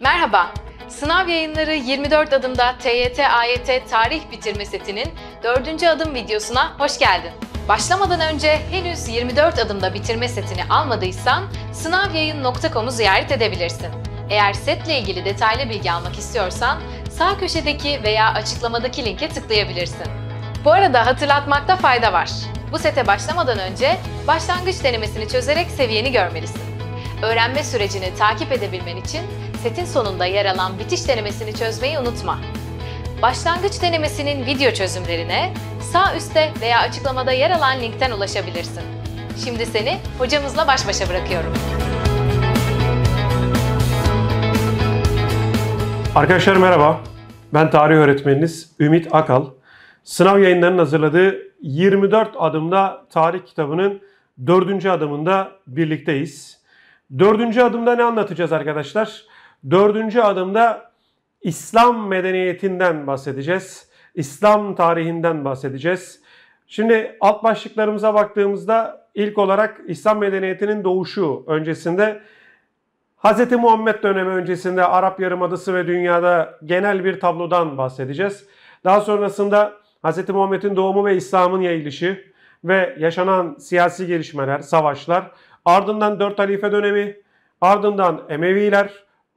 Merhaba, Sınav Yayınları 24 adımda TYT AYT tarih bitirme setinin 4. adım videosuna hoş geldin. Başlamadan önce henüz 24 adımda bitirme setini almadıysan sınavyayın.com'u ziyaret edebilirsin. Eğer setle ilgili detaylı bilgi almak istiyorsan sağ köşedeki veya açıklamadaki linke tıklayabilirsin. Bu arada hatırlatmakta fayda var. Bu sete başlamadan önce başlangıç denemesini çözerek seviyeni görmelisin. Öğrenme sürecini takip edebilmen için setin sonunda yer alan bitiş denemesini çözmeyi unutma. Başlangıç denemesinin video çözümlerine sağ üstte veya açıklamada yer alan linkten ulaşabilirsin. Şimdi seni hocamızla baş başa bırakıyorum. Arkadaşlar merhaba. Ben tarih öğretmeniniz Ümit Akal. Sınav yayınlarının hazırladığı 24 adımda tarih kitabının 4. adımında birlikteyiz. 4. adımda ne anlatacağız arkadaşlar? Dördüncü adımda İslam medeniyetinden bahsedeceğiz. İslam tarihinden bahsedeceğiz. Şimdi alt başlıklarımıza baktığımızda ilk olarak İslam medeniyetinin doğuşu öncesinde Hz. Muhammed dönemi öncesinde Arap Yarımadası ve dünyada genel bir tablodan bahsedeceğiz. Daha sonrasında Hz. Muhammed'in doğumu ve İslam'ın yayılışı ve yaşanan siyasi gelişmeler, savaşlar, ardından 4 halife dönemi, ardından Emeviler,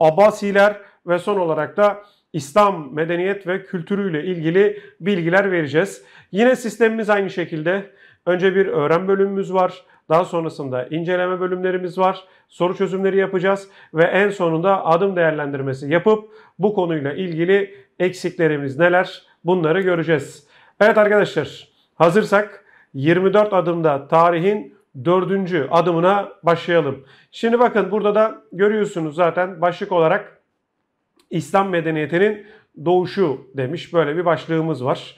Abbasiler ve son olarak da İslam medeniyet ve kültürüyle ilgili bilgiler vereceğiz. Yine sistemimiz aynı şekilde. Önce bir öğren bölümümüz var. Daha sonrasında inceleme bölümlerimiz var. Soru çözümleri yapacağız ve en sonunda adım değerlendirmesi yapıp bu konuyla ilgili eksiklerimiz neler bunları göreceğiz. Evet arkadaşlar hazırsak 24 adımda tarihin dördüncü adımına başlayalım. Şimdi bakın burada da görüyorsunuz zaten başlık olarak İslam medeniyetinin doğuşu demiş. Böyle bir başlığımız var.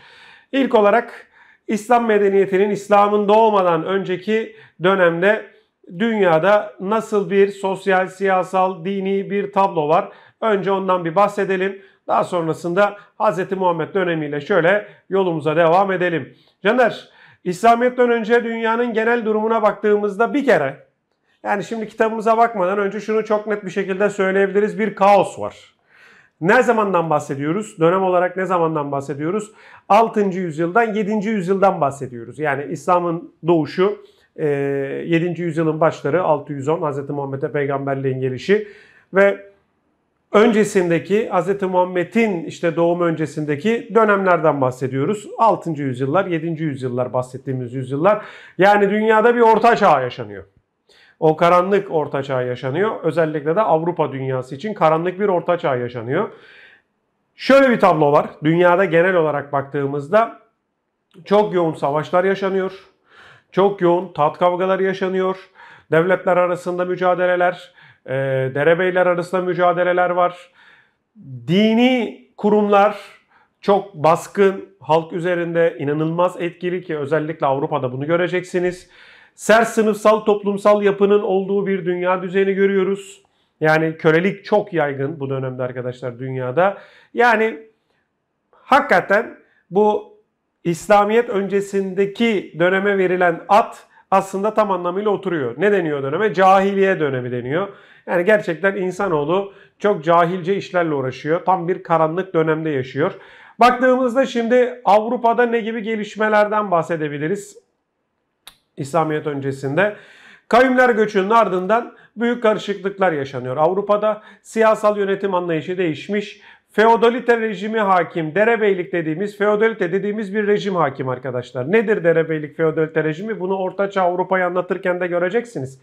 İlk olarak İslam medeniyetinin İslam'ın doğmadan önceki dönemde dünyada nasıl bir sosyal, siyasal, dini bir tablo var? Önce ondan bir bahsedelim. Daha sonrasında Hz. Muhammed dönemiyle şöyle yolumuza devam edelim. Caner, İslamiyet'ten önce dünyanın genel durumuna baktığımızda bir kere yani şimdi kitabımıza bakmadan önce şunu çok net bir şekilde söyleyebiliriz. Bir kaos var. Ne zamandan bahsediyoruz? Dönem olarak ne zamandan bahsediyoruz? 6. yüzyıldan 7. yüzyıldan bahsediyoruz. Yani İslam'ın doğuşu 7. yüzyılın başları 610 Hz. Muhammed'e peygamberliğin gelişi ve öncesindeki Hz. Muhammed'in işte doğum öncesindeki dönemlerden bahsediyoruz. 6. yüzyıllar, 7. yüzyıllar bahsettiğimiz yüzyıllar. Yani dünyada bir orta çağ yaşanıyor. O karanlık orta çağ yaşanıyor. Özellikle de Avrupa dünyası için karanlık bir orta çağ yaşanıyor. Şöyle bir tablo var. Dünyada genel olarak baktığımızda çok yoğun savaşlar yaşanıyor. Çok yoğun tat kavgaları yaşanıyor. Devletler arasında mücadeleler, e, derebeyler arasında mücadeleler var. Dini kurumlar çok baskın, halk üzerinde inanılmaz etkili ki özellikle Avrupa'da bunu göreceksiniz. Sert sınıfsal toplumsal yapının olduğu bir dünya düzeni görüyoruz. Yani kölelik çok yaygın bu dönemde arkadaşlar dünyada. Yani hakikaten bu İslamiyet öncesindeki döneme verilen at aslında tam anlamıyla oturuyor. Ne deniyor döneme? Cahiliye dönemi deniyor. Yani gerçekten insanoğlu çok cahilce işlerle uğraşıyor. Tam bir karanlık dönemde yaşıyor. Baktığımızda şimdi Avrupa'da ne gibi gelişmelerden bahsedebiliriz? İslamiyet öncesinde. Kavimler göçünün ardından büyük karışıklıklar yaşanıyor. Avrupa'da siyasal yönetim anlayışı değişmiş. Feodalite rejimi hakim. Derebeylik dediğimiz, feodalite dediğimiz bir rejim hakim arkadaşlar. Nedir derebeylik, feodalite rejimi? Bunu Ortaçağ Avrupa'yı anlatırken de göreceksiniz.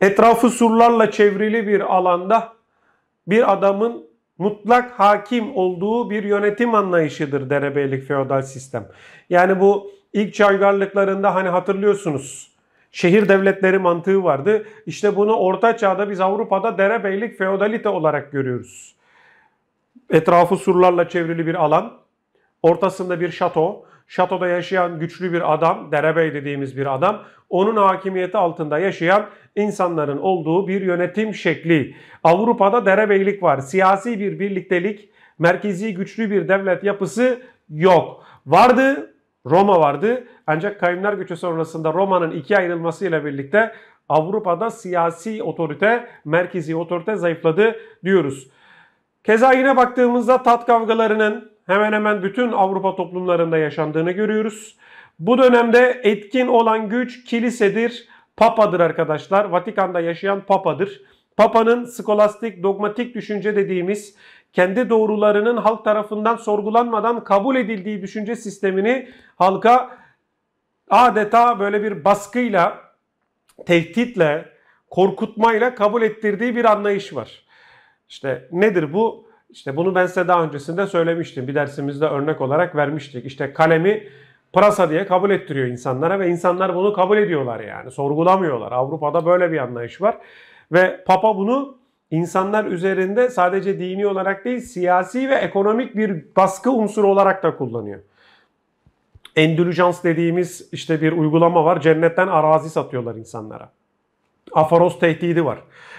Etrafı surlarla çevrili bir alanda bir adamın mutlak hakim olduğu bir yönetim anlayışıdır derebeylik feodal sistem. Yani bu ilk çaygarlıklarında hani hatırlıyorsunuz şehir devletleri mantığı vardı. İşte bunu orta çağda biz Avrupa'da derebeylik feodalite olarak görüyoruz. Etrafı surlarla çevrili bir alan. Ortasında bir şato. Şatoda yaşayan güçlü bir adam, derebey dediğimiz bir adam. Onun hakimiyeti altında yaşayan insanların olduğu bir yönetim şekli. Avrupa'da derebeylik var. Siyasi bir birliktelik, merkezi güçlü bir devlet yapısı yok. Vardı, Roma vardı. Ancak kavimler göçü sonrasında Roma'nın ikiye ayrılmasıyla birlikte Avrupa'da siyasi otorite, merkezi otorite zayıfladı diyoruz. Keza yine baktığımızda tat kavgalarının hemen hemen bütün Avrupa toplumlarında yaşandığını görüyoruz. Bu dönemde etkin olan güç kilisedir, papadır arkadaşlar. Vatikan'da yaşayan papadır. Papa'nın skolastik, dogmatik düşünce dediğimiz kendi doğrularının halk tarafından sorgulanmadan kabul edildiği düşünce sistemini halka adeta böyle bir baskıyla, tehditle, korkutmayla kabul ettirdiği bir anlayış var. İşte nedir bu? İşte bunu ben size daha öncesinde söylemiştim. Bir dersimizde örnek olarak vermiştik. İşte kalemi pırasa diye kabul ettiriyor insanlara ve insanlar bunu kabul ediyorlar yani. Sorgulamıyorlar. Avrupa'da böyle bir anlayış var. Ve Papa bunu insanlar üzerinde sadece dini olarak değil siyasi ve ekonomik bir baskı unsuru olarak da kullanıyor. Endülüjans dediğimiz işte bir uygulama var. Cennetten arazi satıyorlar insanlara. Afaros tehdidi var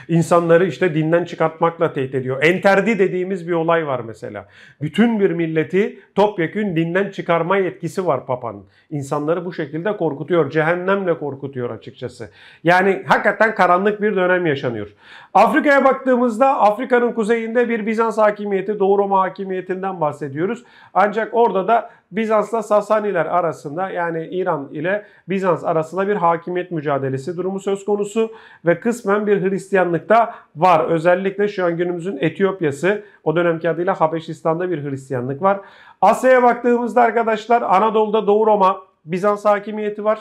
insanları işte dinden çıkartmakla tehdit ediyor. Enterdi dediğimiz bir olay var mesela. Bütün bir milleti topyekün dinden çıkarma yetkisi var papanın. İnsanları bu şekilde korkutuyor. Cehennemle korkutuyor açıkçası. Yani hakikaten karanlık bir dönem yaşanıyor. Afrika'ya baktığımızda Afrika'nın kuzeyinde bir Bizans hakimiyeti, Doğu Roma hakimiyetinden bahsediyoruz. Ancak orada da Bizans'la Sasaniler arasında yani İran ile Bizans arasında bir hakimiyet mücadelesi durumu söz konusu ve kısmen bir Hristiyanlık da var. Özellikle şu an günümüzün Etiyopya'sı o dönemki adıyla Habeşistan'da bir Hristiyanlık var. Asya'ya baktığımızda arkadaşlar Anadolu'da Doğu Roma Bizans hakimiyeti var.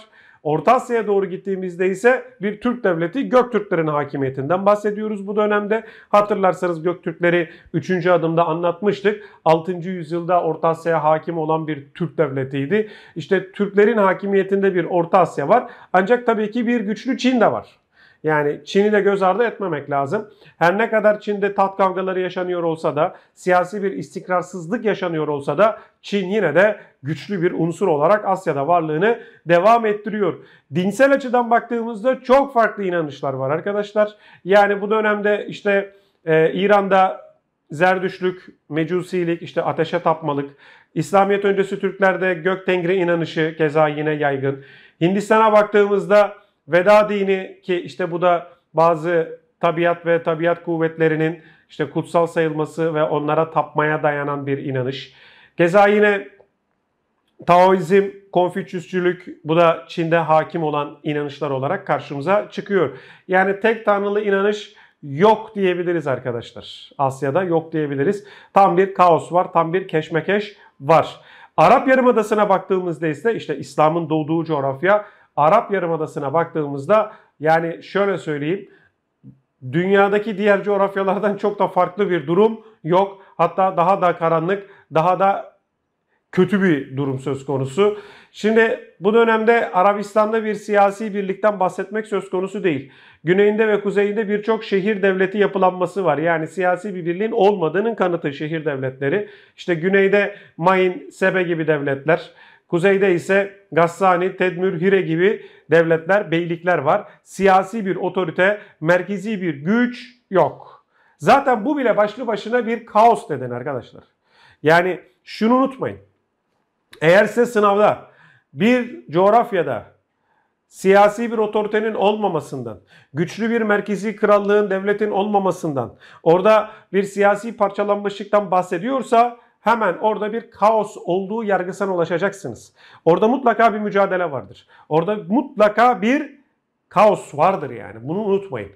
Orta Asya'ya doğru gittiğimizde ise bir Türk devleti Göktürklerin hakimiyetinden bahsediyoruz bu dönemde. Hatırlarsanız Göktürkleri 3. adımda anlatmıştık. 6. yüzyılda Orta Asya'ya hakim olan bir Türk devletiydi. İşte Türklerin hakimiyetinde bir Orta Asya var. Ancak tabii ki bir güçlü Çin de var. Yani Çin'i de göz ardı etmemek lazım. Her ne kadar Çin'de tat kavgaları yaşanıyor olsa da, siyasi bir istikrarsızlık yaşanıyor olsa da Çin yine de güçlü bir unsur olarak Asya'da varlığını devam ettiriyor. Dinsel açıdan baktığımızda çok farklı inanışlar var arkadaşlar. Yani bu dönemde işte e, İran'da Zerdüşlük, Mecusilik, işte ateşe tapmalık, İslamiyet öncesi Türklerde gök tengri inanışı keza yine yaygın. Hindistan'a baktığımızda Veda dini ki işte bu da bazı tabiat ve tabiat kuvvetlerinin işte kutsal sayılması ve onlara tapmaya dayanan bir inanış. Keza yine Taoizm, Konfüçyüsçülük bu da Çin'de hakim olan inanışlar olarak karşımıza çıkıyor. Yani tek tanrılı inanış yok diyebiliriz arkadaşlar. Asya'da yok diyebiliriz. Tam bir kaos var, tam bir keşmekeş var. Arap Yarımadası'na baktığımızda ise işte İslam'ın doğduğu coğrafya Arap Yarımadası'na baktığımızda yani şöyle söyleyeyim dünyadaki diğer coğrafyalardan çok da farklı bir durum yok. Hatta daha da karanlık, daha da kötü bir durum söz konusu. Şimdi bu dönemde Arabistan'da bir siyasi birlikten bahsetmek söz konusu değil. Güneyinde ve kuzeyinde birçok şehir devleti yapılanması var. Yani siyasi bir birliğin olmadığının kanıtı şehir devletleri. İşte güneyde Main, Sebe gibi devletler. Kuzeyde ise Gassani, Tedmür, Hire gibi devletler, beylikler var. Siyasi bir otorite, merkezi bir güç yok. Zaten bu bile başlı başına bir kaos neden arkadaşlar. Yani şunu unutmayın. Eğer size sınavda bir coğrafyada siyasi bir otoritenin olmamasından, güçlü bir merkezi krallığın, devletin olmamasından, orada bir siyasi parçalanmışlıktan bahsediyorsa hemen orada bir kaos olduğu yargısına ulaşacaksınız. Orada mutlaka bir mücadele vardır. Orada mutlaka bir kaos vardır yani. Bunu unutmayın.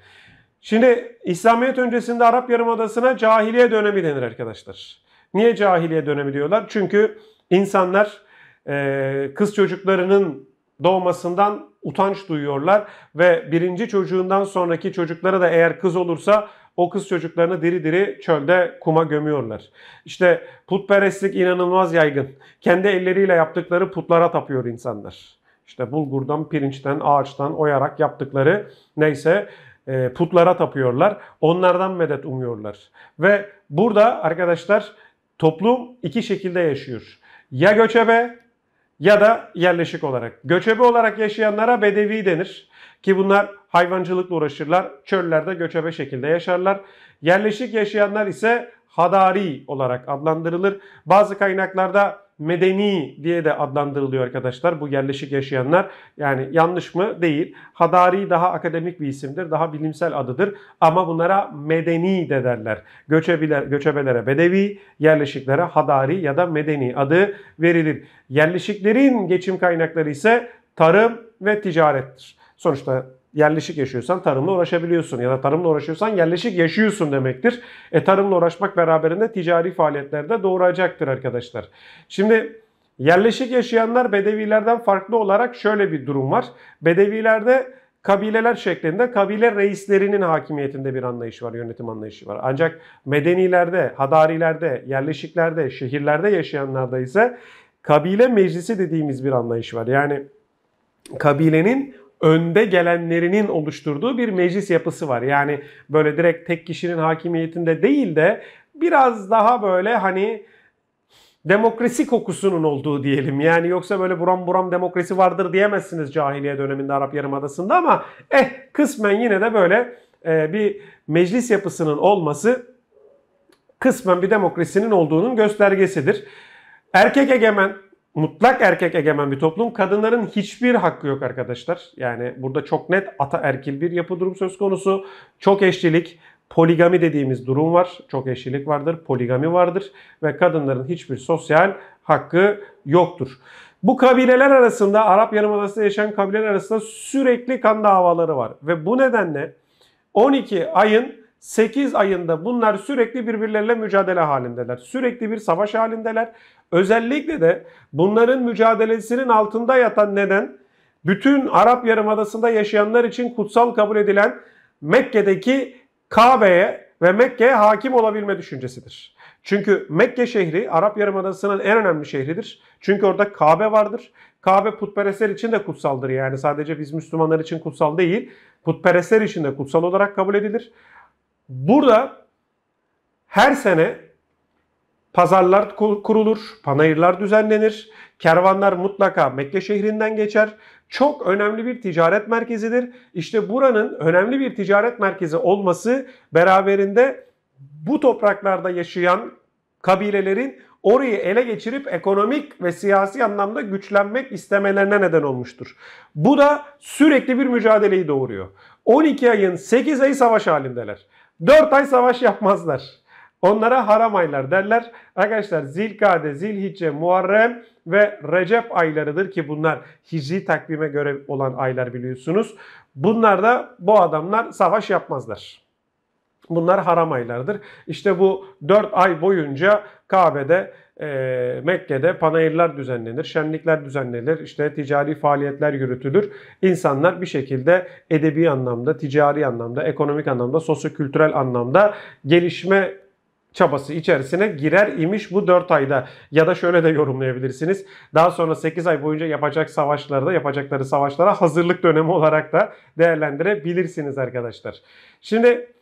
Şimdi İslamiyet öncesinde Arap Yarımadası'na cahiliye dönemi denir arkadaşlar. Niye cahiliye dönemi diyorlar? Çünkü insanlar e, kız çocuklarının doğmasından utanç duyuyorlar ve birinci çocuğundan sonraki çocuklara da eğer kız olursa o kız çocuklarını diri diri çölde kuma gömüyorlar. İşte putperestlik inanılmaz yaygın. Kendi elleriyle yaptıkları putlara tapıyor insanlar. İşte bulgurdan, pirinçten, ağaçtan oyarak yaptıkları neyse e, putlara tapıyorlar. Onlardan medet umuyorlar. Ve burada arkadaşlar toplum iki şekilde yaşıyor. Ya göçebe ya da yerleşik olarak. Göçebe olarak yaşayanlara bedevi denir ki bunlar hayvancılıkla uğraşırlar. Çöllerde göçebe şekilde yaşarlar. Yerleşik yaşayanlar ise hadari olarak adlandırılır. Bazı kaynaklarda medeni diye de adlandırılıyor arkadaşlar bu yerleşik yaşayanlar. Yani yanlış mı? Değil. Hadari daha akademik bir isimdir, daha bilimsel adıdır ama bunlara medeni de derler. Göçebiler, göçebelere bedevi, yerleşiklere hadari ya da medeni adı verilir. Yerleşiklerin geçim kaynakları ise tarım ve ticarettir. Sonuçta yerleşik yaşıyorsan tarımla uğraşabiliyorsun ya da tarımla uğraşıyorsan yerleşik yaşıyorsun demektir. E tarımla uğraşmak beraberinde ticari faaliyetlerde doğuracaktır arkadaşlar. Şimdi yerleşik yaşayanlar bedevilerden farklı olarak şöyle bir durum var. Bedevilerde kabileler şeklinde kabile reislerinin hakimiyetinde bir anlayış var, yönetim anlayışı var. Ancak medenilerde, hadarilerde, yerleşiklerde, şehirlerde yaşayanlarda ise kabile meclisi dediğimiz bir anlayış var. Yani kabilenin önde gelenlerinin oluşturduğu bir meclis yapısı var. Yani böyle direkt tek kişinin hakimiyetinde değil de biraz daha böyle hani demokrasi kokusunun olduğu diyelim. Yani yoksa böyle buram buram demokrasi vardır diyemezsiniz cahiliye döneminde Arap Yarımadası'nda ama eh kısmen yine de böyle e, bir meclis yapısının olması kısmen bir demokrasinin olduğunun göstergesidir. Erkek egemen mutlak erkek egemen bir toplum. Kadınların hiçbir hakkı yok arkadaşlar. Yani burada çok net ataerkil bir yapı durum söz konusu. Çok eşlilik, poligami dediğimiz durum var. Çok eşlilik vardır, poligami vardır ve kadınların hiçbir sosyal hakkı yoktur. Bu kabileler arasında Arap Yarımadası'nda yaşayan kabileler arasında sürekli kan davaları var ve bu nedenle 12 ayın 8 ayında bunlar sürekli birbirleriyle mücadele halindeler. Sürekli bir savaş halindeler. Özellikle de bunların mücadelesinin altında yatan neden bütün Arap Yarımadası'nda yaşayanlar için kutsal kabul edilen Mekke'deki Kabe'ye ve Mekke'ye hakim olabilme düşüncesidir. Çünkü Mekke şehri Arap Yarımadası'nın en önemli şehridir. Çünkü orada Kabe vardır. Kabe putperestler için de kutsaldır. Yani sadece biz Müslümanlar için kutsal değil, putperestler için de kutsal olarak kabul edilir. Burada her sene Pazarlar kurulur, panayırlar düzenlenir, kervanlar mutlaka Mekke şehrinden geçer. Çok önemli bir ticaret merkezidir. İşte buranın önemli bir ticaret merkezi olması beraberinde bu topraklarda yaşayan kabilelerin orayı ele geçirip ekonomik ve siyasi anlamda güçlenmek istemelerine neden olmuştur. Bu da sürekli bir mücadeleyi doğuruyor. 12 ayın 8 ayı savaş halindeler. 4 ay savaş yapmazlar. Onlara haram aylar derler. Arkadaşlar Zilkade, Zilhicce, Muharrem ve Recep aylarıdır ki bunlar hicri takvime göre olan aylar biliyorsunuz. Bunlar da bu adamlar savaş yapmazlar. Bunlar haram aylardır. İşte bu 4 ay boyunca Kabe'de e, Mekke'de panayırlar düzenlenir, şenlikler düzenlenir, işte ticari faaliyetler yürütülür. İnsanlar bir şekilde edebi anlamda, ticari anlamda, ekonomik anlamda, sosyo kültürel anlamda gelişme çabası içerisine girer imiş bu 4 ayda. Ya da şöyle de yorumlayabilirsiniz. Daha sonra 8 ay boyunca yapacak savaşlarda yapacakları savaşlara hazırlık dönemi olarak da değerlendirebilirsiniz arkadaşlar. Şimdi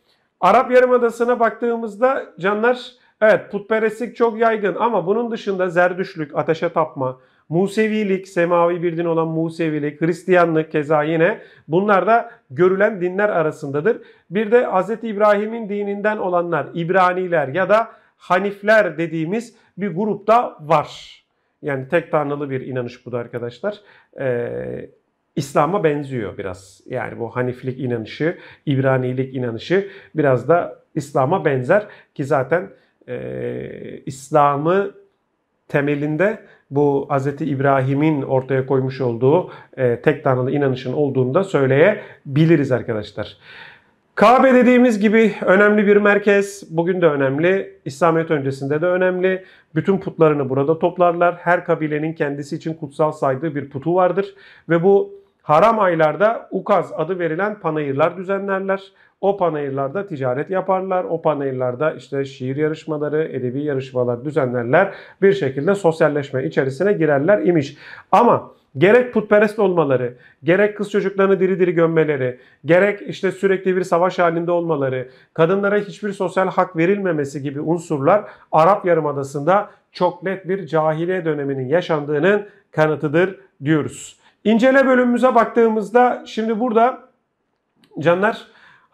Arap Yarımadası'na baktığımızda canlar evet putperestlik çok yaygın ama bunun dışında zerdüşlük, ateşe tapma, Musevilik, semavi bir din olan Musevilik, Hristiyanlık keza yine bunlar da görülen dinler arasındadır. Bir de Hz. İbrahim'in dininden olanlar İbraniler ya da Hanifler dediğimiz bir grup da var. Yani tek tanrılı bir inanış bu da arkadaşlar. Ee, İslam'a benziyor biraz. Yani bu Haniflik inanışı, İbranilik inanışı biraz da İslam'a benzer ki zaten e, İslam'ı temelinde bu Hz. İbrahim'in ortaya koymuş olduğu e, tek tanrılı inanışın olduğunu da söyleyebiliriz arkadaşlar. Kabe dediğimiz gibi önemli bir merkez. Bugün de önemli. İslamiyet öncesinde de önemli. Bütün putlarını burada toplarlar. Her kabilenin kendisi için kutsal saydığı bir putu vardır. Ve bu haram aylarda ukaz adı verilen panayırlar düzenlerler. O panayırlarda ticaret yaparlar. O panayırlarda işte şiir yarışmaları, edebi yarışmalar düzenlerler. Bir şekilde sosyalleşme içerisine girerler imiş. Ama gerek putperest olmaları, gerek kız çocuklarını diri diri gömmeleri, gerek işte sürekli bir savaş halinde olmaları, kadınlara hiçbir sosyal hak verilmemesi gibi unsurlar Arap Yarımadası'nda çok net bir cahiliye döneminin yaşandığının kanıtıdır diyoruz. İncele bölümümüze baktığımızda şimdi burada canlar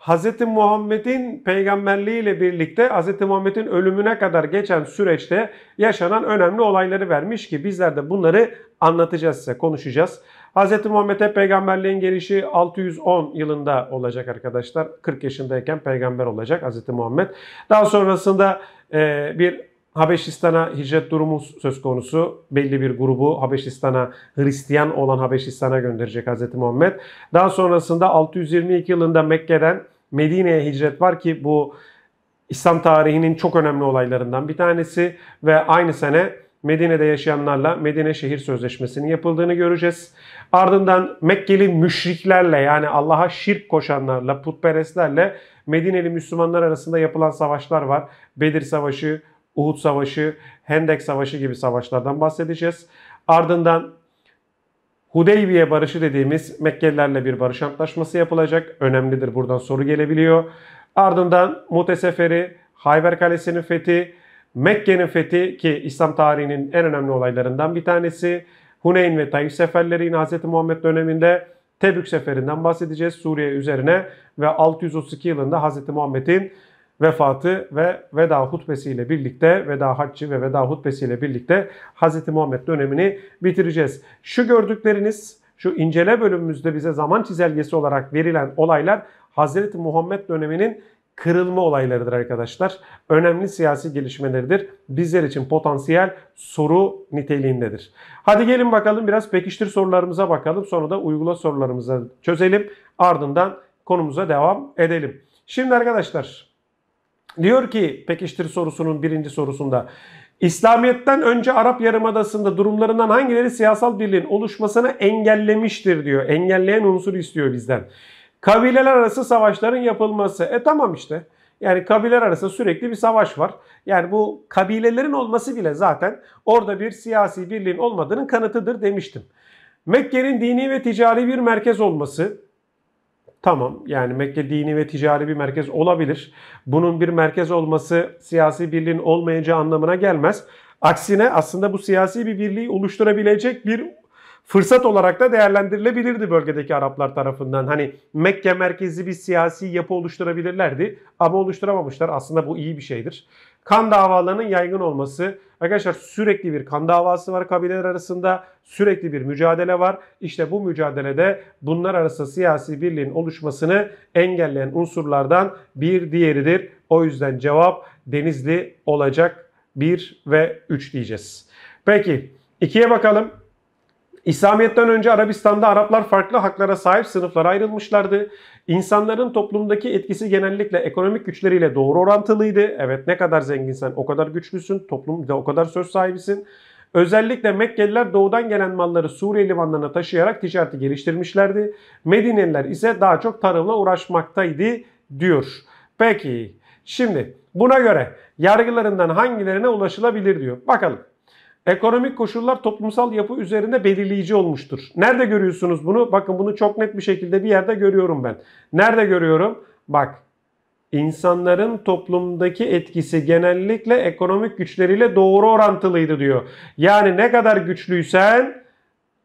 Hz. Muhammed'in peygamberliği ile birlikte Hz. Muhammed'in ölümüne kadar geçen süreçte yaşanan önemli olayları vermiş ki bizler de bunları anlatacağız size, konuşacağız. Hz. Muhammed'e peygamberliğin gelişi 610 yılında olacak arkadaşlar. 40 yaşındayken peygamber olacak Hz. Muhammed. Daha sonrasında e, bir Habeşistan'a hicret durumu söz konusu. Belli bir grubu Habeşistan'a Hristiyan olan Habeşistan'a gönderecek Hz. Muhammed. Daha sonrasında 622 yılında Mekke'den Medine'ye hicret var ki bu İslam tarihinin çok önemli olaylarından bir tanesi ve aynı sene Medine'de yaşayanlarla Medine Şehir Sözleşmesi'nin yapıldığını göreceğiz. Ardından Mekkeli müşriklerle yani Allah'a şirk koşanlarla, putperestlerle Medineli Müslümanlar arasında yapılan savaşlar var. Bedir Savaşı, Uhud Savaşı, Hendek Savaşı gibi savaşlardan bahsedeceğiz. Ardından Hudeybiye barışı dediğimiz Mekkelilerle bir barış antlaşması yapılacak. Önemlidir buradan soru gelebiliyor. Ardından Mute Seferi, Hayber Kalesi'nin fethi, Mekke'nin fethi ki İslam tarihinin en önemli olaylarından bir tanesi. Huneyn ve Tayyip seferleri yine Hz. Muhammed döneminde Tebük seferinden bahsedeceğiz Suriye üzerine ve 632 yılında Hz. Muhammed'in vefatı ve veda hutbesiyle birlikte, veda haccı ve veda hutbesiyle birlikte Hz. Muhammed dönemini bitireceğiz. Şu gördükleriniz, şu incele bölümümüzde bize zaman çizelgesi olarak verilen olaylar Hz. Muhammed döneminin kırılma olaylarıdır arkadaşlar. Önemli siyasi gelişmeleridir. Bizler için potansiyel soru niteliğindedir. Hadi gelin bakalım biraz pekiştir sorularımıza bakalım. Sonra da uygula sorularımızı çözelim. Ardından konumuza devam edelim. Şimdi arkadaşlar Diyor ki pekiştir sorusunun birinci sorusunda. İslamiyet'ten önce Arap Yarımadası'nda durumlarından hangileri siyasal birliğin oluşmasını engellemiştir diyor. Engelleyen unsur istiyor bizden. Kabileler arası savaşların yapılması. E tamam işte. Yani kabileler arası sürekli bir savaş var. Yani bu kabilelerin olması bile zaten orada bir siyasi birliğin olmadığının kanıtıdır demiştim. Mekke'nin dini ve ticari bir merkez olması, Tamam yani Mekke dini ve ticari bir merkez olabilir. Bunun bir merkez olması siyasi birliğin olmayacağı anlamına gelmez. Aksine aslında bu siyasi bir birliği oluşturabilecek bir fırsat olarak da değerlendirilebilirdi bölgedeki Araplar tarafından. Hani Mekke merkezi bir siyasi yapı oluşturabilirlerdi ama oluşturamamışlar. Aslında bu iyi bir şeydir. Kan davalarının yaygın olması Arkadaşlar sürekli bir kan davası var kabileler arasında. Sürekli bir mücadele var. İşte bu mücadelede bunlar arasında siyasi birliğin oluşmasını engelleyen unsurlardan bir diğeridir. O yüzden cevap Denizli olacak 1 ve 3 diyeceğiz. Peki 2'ye bakalım. İslamiyet'ten önce Arabistan'da Araplar farklı haklara sahip sınıflara ayrılmışlardı. İnsanların toplumdaki etkisi genellikle ekonomik güçleriyle doğru orantılıydı. Evet ne kadar zenginsen o kadar güçlüsün, toplumda o kadar söz sahibisin. Özellikle Mekkeliler doğudan gelen malları Suriye limanlarına taşıyarak ticareti geliştirmişlerdi. Medineliler ise daha çok tarımla uğraşmaktaydı diyor. Peki şimdi buna göre yargılarından hangilerine ulaşılabilir diyor. Bakalım. Ekonomik koşullar toplumsal yapı üzerinde belirleyici olmuştur. Nerede görüyorsunuz bunu? Bakın bunu çok net bir şekilde bir yerde görüyorum ben. Nerede görüyorum? Bak insanların toplumdaki etkisi genellikle ekonomik güçleriyle doğru orantılıydı diyor. Yani ne kadar güçlüysen,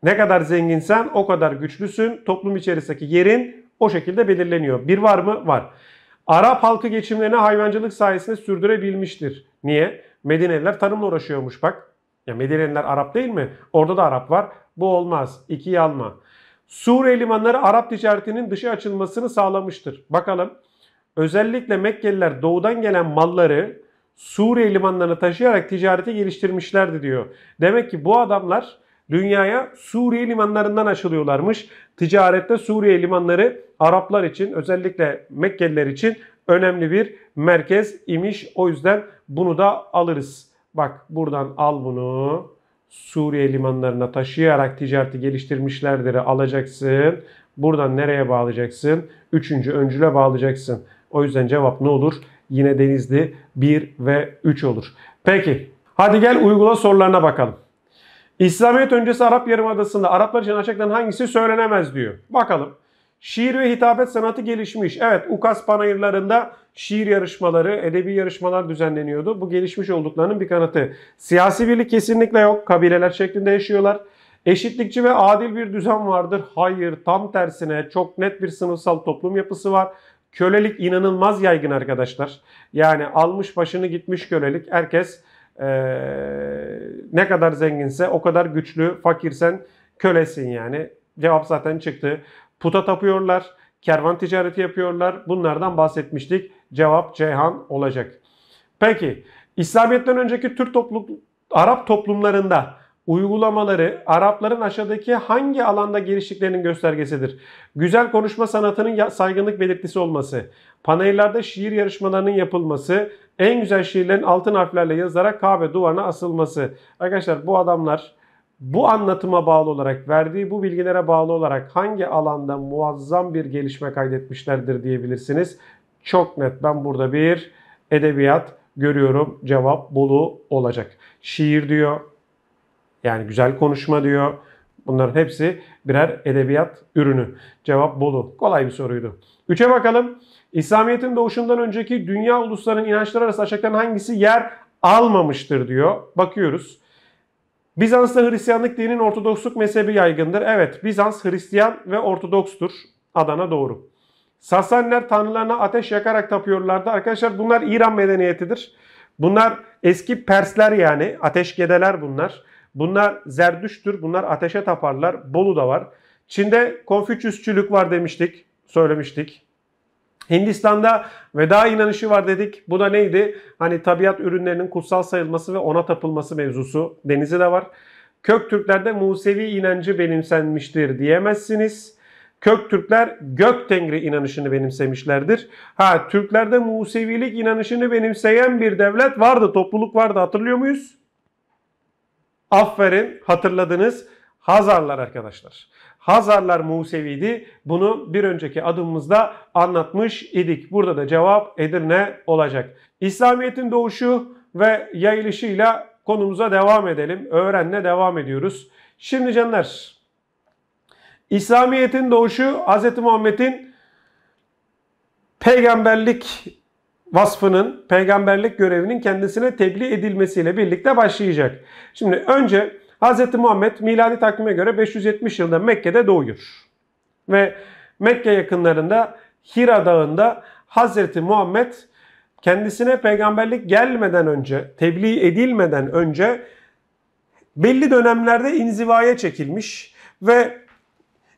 ne kadar zenginsen o kadar güçlüsün. Toplum içerisindeki yerin o şekilde belirleniyor. Bir var mı? Var. Arap halkı geçimlerini hayvancılık sayesinde sürdürebilmiştir. Niye? Medineliler tarımla uğraşıyormuş bak. Ya Medineliler Arap değil mi? Orada da Arap var. Bu olmaz. İkiye alma. Suriye limanları Arap ticaretinin dışa açılmasını sağlamıştır. Bakalım. Özellikle Mekkeliler doğudan gelen malları Suriye limanlarına taşıyarak ticareti geliştirmişlerdi diyor. Demek ki bu adamlar dünyaya Suriye limanlarından açılıyorlarmış. Ticarette Suriye limanları Araplar için özellikle Mekkeliler için önemli bir merkez imiş. O yüzden bunu da alırız. Bak buradan al bunu. Suriye limanlarına taşıyarak ticareti geliştirmişlerdir alacaksın. Buradan nereye bağlayacaksın? Üçüncü öncüle bağlayacaksın. O yüzden cevap ne olur? Yine Denizli 1 ve 3 olur. Peki hadi gel uygula sorularına bakalım. İslamiyet öncesi Arap Yarımadası'nda Araplar için açıklanan hangisi söylenemez diyor. Bakalım. Şiir ve hitabet sanatı gelişmiş. Evet Ukas panayırlarında şiir yarışmaları, edebi yarışmalar düzenleniyordu. Bu gelişmiş olduklarının bir kanıtı. Siyasi birlik kesinlikle yok. Kabileler şeklinde yaşıyorlar. Eşitlikçi ve adil bir düzen vardır. Hayır tam tersine çok net bir sınıfsal toplum yapısı var. Kölelik inanılmaz yaygın arkadaşlar. Yani almış başını gitmiş kölelik. Herkes ee, ne kadar zenginse o kadar güçlü, fakirsen kölesin yani. Cevap zaten çıktı puta tapıyorlar, kervan ticareti yapıyorlar. Bunlardan bahsetmiştik. Cevap Ceyhan olacak. Peki İslamiyet'ten önceki Türk toplum, Arap toplumlarında uygulamaları Arapların aşağıdaki hangi alanda geliştiklerinin göstergesidir? Güzel konuşma sanatının saygınlık belirtisi olması, panellerde şiir yarışmalarının yapılması, en güzel şiirlerin altın harflerle yazılarak kahve duvarına asılması. Arkadaşlar bu adamlar bu anlatıma bağlı olarak, verdiği bu bilgilere bağlı olarak hangi alanda muazzam bir gelişme kaydetmişlerdir diyebilirsiniz. Çok net ben burada bir edebiyat görüyorum. Cevap bulu olacak. Şiir diyor. Yani güzel konuşma diyor. Bunların hepsi birer edebiyat ürünü. Cevap bulu Kolay bir soruydu. Üçe bakalım. İslamiyet'in doğuşundan önceki dünya uluslarının inançları arası aşağıdan hangisi yer almamıştır diyor. Bakıyoruz. Bizans'ta Hristiyanlık dinin Ortodoksluk mezhebi yaygındır. Evet, Bizans Hristiyan ve Ortodokstur. Adana doğru. Sasaniler tanrılarına ateş yakarak tapıyorlardı. Arkadaşlar bunlar İran medeniyetidir. Bunlar eski Persler yani. Ateşgedeler bunlar. Bunlar Zerdüştür. Bunlar ateşe taparlar. Bolu da var. Çin'de Konfüçyüsçülük var demiştik. Söylemiştik. Hindistan'da veda inanışı var dedik. Bu da neydi? Hani tabiat ürünlerinin kutsal sayılması ve ona tapılması mevzusu. Denizi de var. Köktürklerde Musevi inancı benimsenmiştir diyemezsiniz. Köktürkler gök tengri inanışını benimsemişlerdir. Ha Türklerde Musevilik inanışını benimseyen bir devlet vardı, topluluk vardı hatırlıyor muyuz? Aferin hatırladınız. Hazarlar arkadaşlar. Hazarlar Museviydi. Bunu bir önceki adımımızda anlatmış idik. Burada da cevap Edirne olacak. İslamiyet'in doğuşu ve yayılışıyla konumuza devam edelim. Öğrenle devam ediyoruz. Şimdi canlar İslamiyet'in doğuşu Hz. Muhammed'in peygamberlik vasfının, peygamberlik görevinin kendisine tebliğ edilmesiyle birlikte başlayacak. Şimdi önce Hz. Muhammed miladi takvime göre 570 yılında Mekke'de doğuyor. Ve Mekke yakınlarında Hira Dağı'nda Hz. Muhammed kendisine peygamberlik gelmeden önce, tebliğ edilmeden önce belli dönemlerde inzivaya çekilmiş ve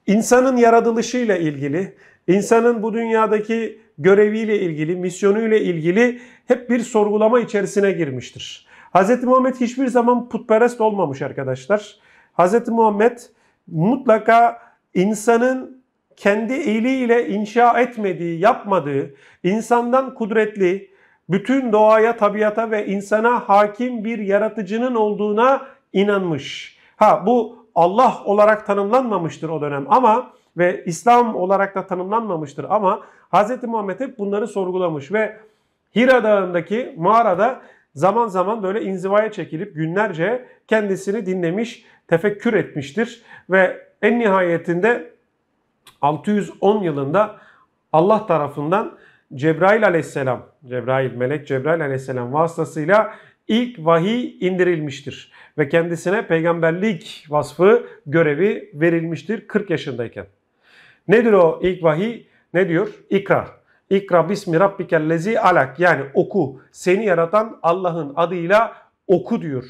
insanın yaratılışıyla ilgili, insanın bu dünyadaki göreviyle ilgili, misyonuyla ilgili hep bir sorgulama içerisine girmiştir. Hz. Muhammed hiçbir zaman putperest olmamış arkadaşlar. Hz. Muhammed mutlaka insanın kendi eliyle inşa etmediği, yapmadığı, insandan kudretli, bütün doğaya, tabiata ve insana hakim bir yaratıcının olduğuna inanmış. Ha bu Allah olarak tanımlanmamıştır o dönem ama ve İslam olarak da tanımlanmamıştır ama Hz. Muhammed hep bunları sorgulamış ve Hira Dağı'ndaki mağarada zaman zaman böyle inzivaya çekilip günlerce kendisini dinlemiş, tefekkür etmiştir ve en nihayetinde 610 yılında Allah tarafından Cebrail aleyhisselam, Cebrail, melek Cebrail aleyhisselam vasıtasıyla ilk vahiy indirilmiştir. Ve kendisine peygamberlik vasfı görevi verilmiştir 40 yaşındayken. Nedir o ilk vahiy? Ne diyor? İkra. İkra bismi rabbikellezi alak yani oku seni yaratan Allah'ın adıyla oku diyor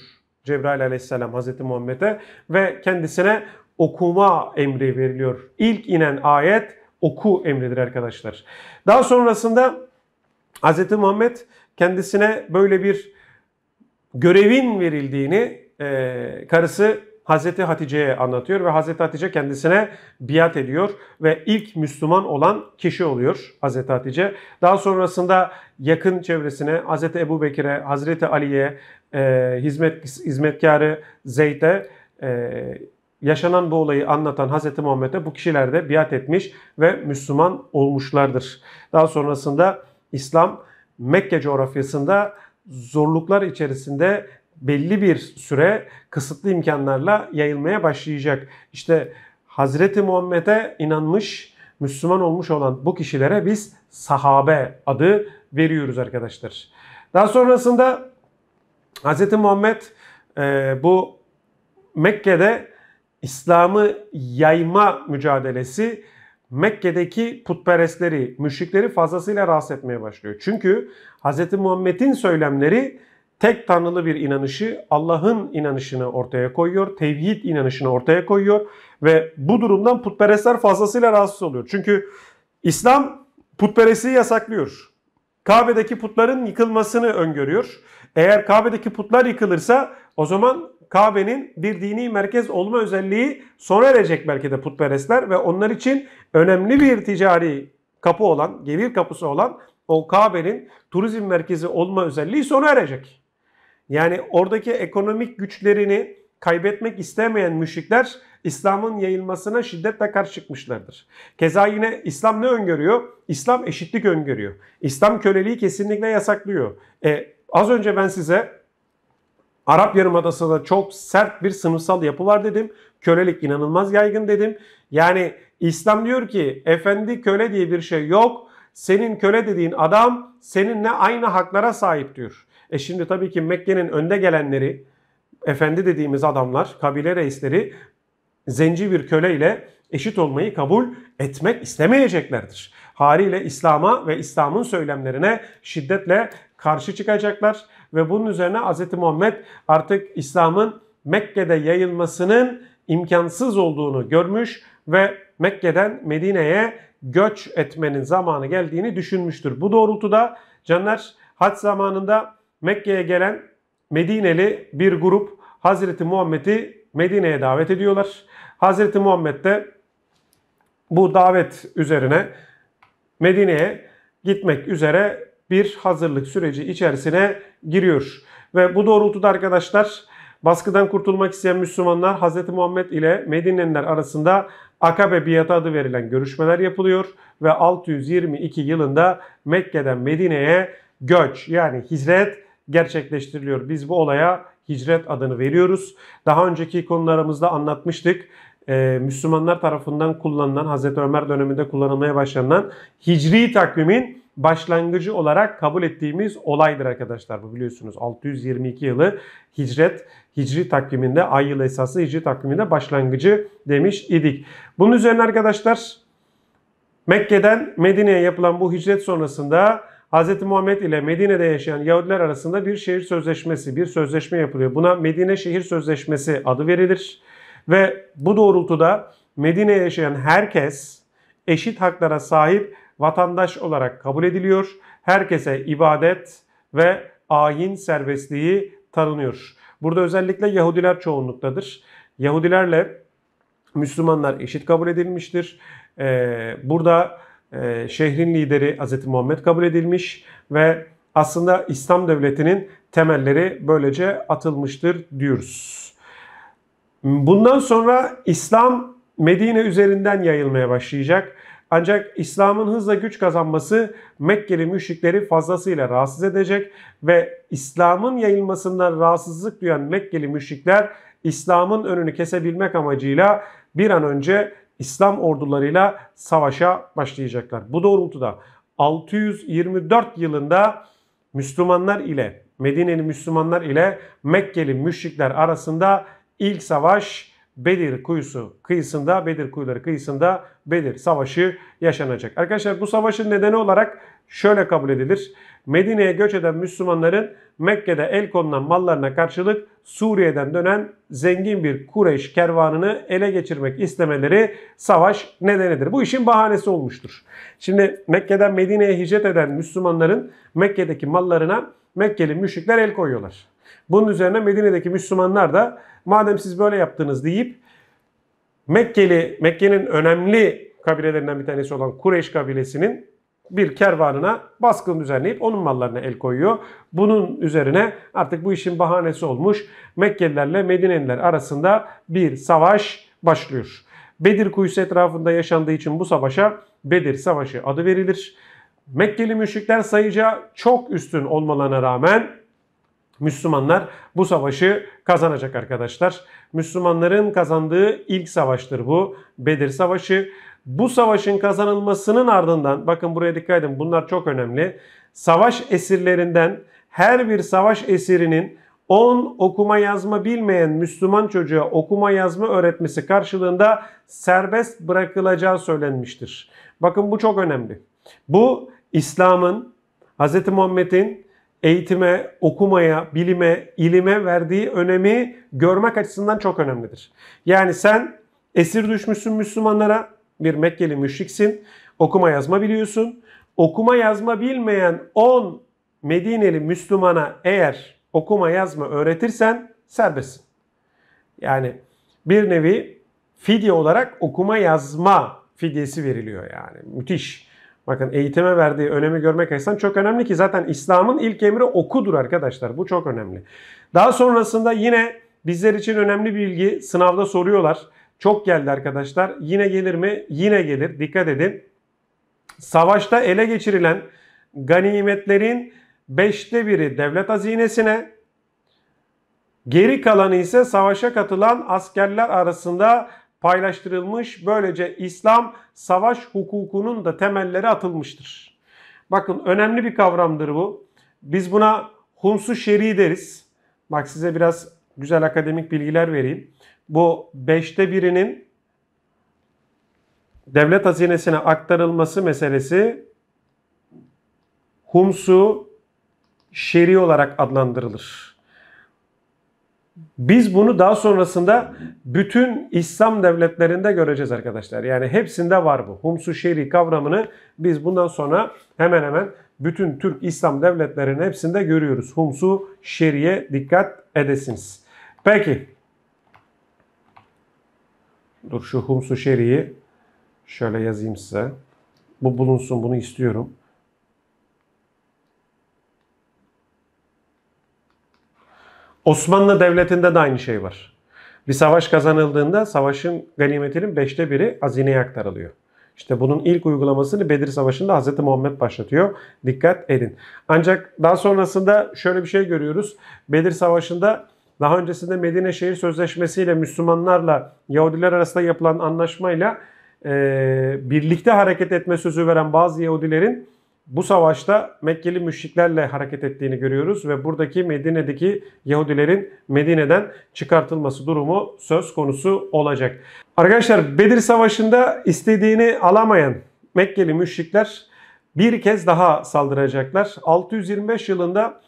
Cebrail aleyhisselam Hazreti Muhammed'e ve kendisine okuma emri veriliyor. İlk inen ayet oku emridir arkadaşlar. Daha sonrasında Hazreti Muhammed kendisine böyle bir görevin verildiğini e, karısı Hazreti Hatice'ye anlatıyor ve Hazreti Hatice kendisine biat ediyor ve ilk Müslüman olan kişi oluyor Hazreti Hatice. Daha sonrasında yakın çevresine Hazreti Ebu Bekir'e, Hazreti Ali'ye, e, hizmet, hizmetkarı Zeyd'e e, yaşanan bu olayı anlatan Hazreti Muhammed'e bu kişiler de biat etmiş ve Müslüman olmuşlardır. Daha sonrasında İslam Mekke coğrafyasında zorluklar içerisinde belli bir süre kısıtlı imkanlarla yayılmaya başlayacak. İşte Hazreti Muhammed'e inanmış, Müslüman olmuş olan bu kişilere biz sahabe adı veriyoruz arkadaşlar. Daha sonrasında Hazreti Muhammed e, bu Mekke'de İslam'ı yayma mücadelesi Mekke'deki putperestleri, müşrikleri fazlasıyla rahatsız etmeye başlıyor. Çünkü Hz. Muhammed'in söylemleri tek tanrılı bir inanışı Allah'ın inanışını ortaya koyuyor. Tevhid inanışını ortaya koyuyor ve bu durumdan putperestler fazlasıyla rahatsız oluyor. Çünkü İslam putperestliği yasaklıyor. Kabe'deki putların yıkılmasını öngörüyor. Eğer Kabe'deki putlar yıkılırsa o zaman Kabe'nin bir dini merkez olma özelliği sona erecek belki de putperestler ve onlar için önemli bir ticari kapı olan, gelir kapısı olan o Kabe'nin turizm merkezi olma özelliği sona erecek. Yani oradaki ekonomik güçlerini kaybetmek istemeyen müşrikler İslam'ın yayılmasına şiddetle karşı çıkmışlardır. Keza yine İslam ne öngörüyor? İslam eşitlik öngörüyor. İslam köleliği kesinlikle yasaklıyor. E, az önce ben size Arap Yarımadası'nda çok sert bir sınıfsal yapı var dedim. Kölelik inanılmaz yaygın dedim. Yani İslam diyor ki efendi köle diye bir şey yok. Senin köle dediğin adam seninle aynı haklara sahip diyor. E şimdi tabii ki Mekke'nin önde gelenleri, efendi dediğimiz adamlar, kabile reisleri zenci bir köle ile eşit olmayı kabul etmek istemeyeceklerdir. Haliyle İslam'a ve İslam'ın söylemlerine şiddetle karşı çıkacaklar ve bunun üzerine Hz. Muhammed artık İslam'ın Mekke'de yayılmasının imkansız olduğunu görmüş ve Mekke'den Medine'ye göç etmenin zamanı geldiğini düşünmüştür. Bu doğrultuda canlar haç zamanında Mekke'ye gelen Medineli bir grup Hazreti Muhammed'i Medine'ye davet ediyorlar. Hazreti Muhammed de bu davet üzerine Medine'ye gitmek üzere bir hazırlık süreci içerisine giriyor. Ve bu doğrultuda arkadaşlar baskıdan kurtulmak isteyen Müslümanlar Hazreti Muhammed ile Medineliler arasında Akabe biatı adı verilen görüşmeler yapılıyor ve 622 yılında Mekke'den Medine'ye göç yani hicret gerçekleştiriliyor. Biz bu olaya hicret adını veriyoruz. Daha önceki konularımızda anlatmıştık. Ee, Müslümanlar tarafından kullanılan, Hz. Ömer döneminde kullanılmaya başlanan hicri takvimin başlangıcı olarak kabul ettiğimiz olaydır arkadaşlar. Bu biliyorsunuz 622 yılı hicret, hicri takviminde, ay yıl esası hicri takviminde başlangıcı demiş idik. Bunun üzerine arkadaşlar Mekke'den Medine'ye yapılan bu hicret sonrasında Hz. Muhammed ile Medine'de yaşayan Yahudiler arasında bir şehir sözleşmesi, bir sözleşme yapılıyor. Buna Medine Şehir Sözleşmesi adı verilir. Ve bu doğrultuda Medine'ye yaşayan herkes eşit haklara sahip vatandaş olarak kabul ediliyor. Herkese ibadet ve ayin serbestliği tanınıyor. Burada özellikle Yahudiler çoğunluktadır. Yahudilerle Müslümanlar eşit kabul edilmiştir. Ee, burada e, şehrin lideri Hz. Muhammed kabul edilmiş ve aslında İslam devletinin temelleri böylece atılmıştır diyoruz. Bundan sonra İslam Medine üzerinden yayılmaya başlayacak. Ancak İslam'ın hızla güç kazanması Mekkeli müşrikleri fazlasıyla rahatsız edecek ve İslam'ın yayılmasından rahatsızlık duyan Mekkeli müşrikler İslam'ın önünü kesebilmek amacıyla bir an önce İslam ordularıyla savaşa başlayacaklar. Bu doğrultuda 624 yılında Müslümanlar ile Medine'li Müslümanlar ile Mekkeli müşrikler arasında ilk savaş Bedir kuyusu kıyısında, Bedir kuyuları kıyısında Bedir savaşı yaşanacak. Arkadaşlar bu savaşın nedeni olarak şöyle kabul edilir. Medine'ye göç eden Müslümanların Mekke'de el konulan mallarına karşılık Suriye'den dönen zengin bir Kureyş kervanını ele geçirmek istemeleri savaş nedenidir. Bu işin bahanesi olmuştur. Şimdi Mekke'den Medine'ye hicret eden Müslümanların Mekke'deki mallarına Mekkeli müşrikler el koyuyorlar. Bunun üzerine Medine'deki Müslümanlar da madem siz böyle yaptınız deyip Mekkeli, Mekke'nin önemli kabilelerinden bir tanesi olan Kureyş kabilesinin bir kervanına baskın düzenleyip onun mallarına el koyuyor. Bunun üzerine artık bu işin bahanesi olmuş Mekkelilerle Medineliler arasında bir savaş başlıyor. Bedir kuyusu etrafında yaşandığı için bu savaşa Bedir Savaşı adı verilir. Mekkeli müşrikler sayıca çok üstün olmalarına rağmen Müslümanlar bu savaşı kazanacak arkadaşlar. Müslümanların kazandığı ilk savaştır bu Bedir Savaşı. Bu savaşın kazanılmasının ardından bakın buraya dikkat edin bunlar çok önemli. Savaş esirlerinden her bir savaş esirinin 10 okuma yazma bilmeyen Müslüman çocuğa okuma yazma öğretmesi karşılığında serbest bırakılacağı söylenmiştir. Bakın bu çok önemli. Bu İslam'ın Hz. Muhammed'in eğitime, okumaya, bilime, ilime verdiği önemi görmek açısından çok önemlidir. Yani sen esir düşmüşsün Müslümanlara bir Mekkeli müşriksin. Okuma yazma biliyorsun. Okuma yazma bilmeyen 10 Medineli Müslümana eğer okuma yazma öğretirsen serbestsin. Yani bir nevi fidye olarak okuma yazma fidyesi veriliyor yani. Müthiş. Bakın eğitime verdiği önemi görmek açısından çok önemli ki zaten İslam'ın ilk emri okudur arkadaşlar. Bu çok önemli. Daha sonrasında yine bizler için önemli bir bilgi sınavda soruyorlar. Çok geldi arkadaşlar. Yine gelir mi? Yine gelir. Dikkat edin. Savaşta ele geçirilen ganimetlerin beşte biri devlet hazinesine, geri kalanı ise savaşa katılan askerler arasında paylaştırılmış. Böylece İslam savaş hukukunun da temelleri atılmıştır. Bakın önemli bir kavramdır bu. Biz buna humsu şer'i deriz. Bak size biraz güzel akademik bilgiler vereyim bu beşte birinin devlet hazinesine aktarılması meselesi humsu şer'i olarak adlandırılır. Biz bunu daha sonrasında bütün İslam devletlerinde göreceğiz arkadaşlar. Yani hepsinde var bu. Humsu şer'i kavramını biz bundan sonra hemen hemen bütün Türk İslam devletlerinin hepsinde görüyoruz. Humsu şer'iye dikkat edesiniz. Peki. Dur şu Humsu Şeri'yi şöyle yazayım size. Bu bulunsun bunu istiyorum. Osmanlı Devleti'nde de aynı şey var. Bir savaş kazanıldığında savaşın ganimetinin beşte biri hazineye aktarılıyor. İşte bunun ilk uygulamasını Bedir Savaşı'nda Hz. Muhammed başlatıyor. Dikkat edin. Ancak daha sonrasında şöyle bir şey görüyoruz. Bedir Savaşı'nda daha öncesinde Medine Şehir Sözleşmesi ile Müslümanlarla Yahudiler arasında yapılan anlaşmayla e, birlikte hareket etme sözü veren bazı Yahudilerin bu savaşta Mekkeli müşriklerle hareket ettiğini görüyoruz ve buradaki Medine'deki Yahudilerin Medine'den çıkartılması durumu söz konusu olacak. Arkadaşlar Bedir Savaşı'nda istediğini alamayan Mekkeli müşrikler bir kez daha saldıracaklar. 625 yılında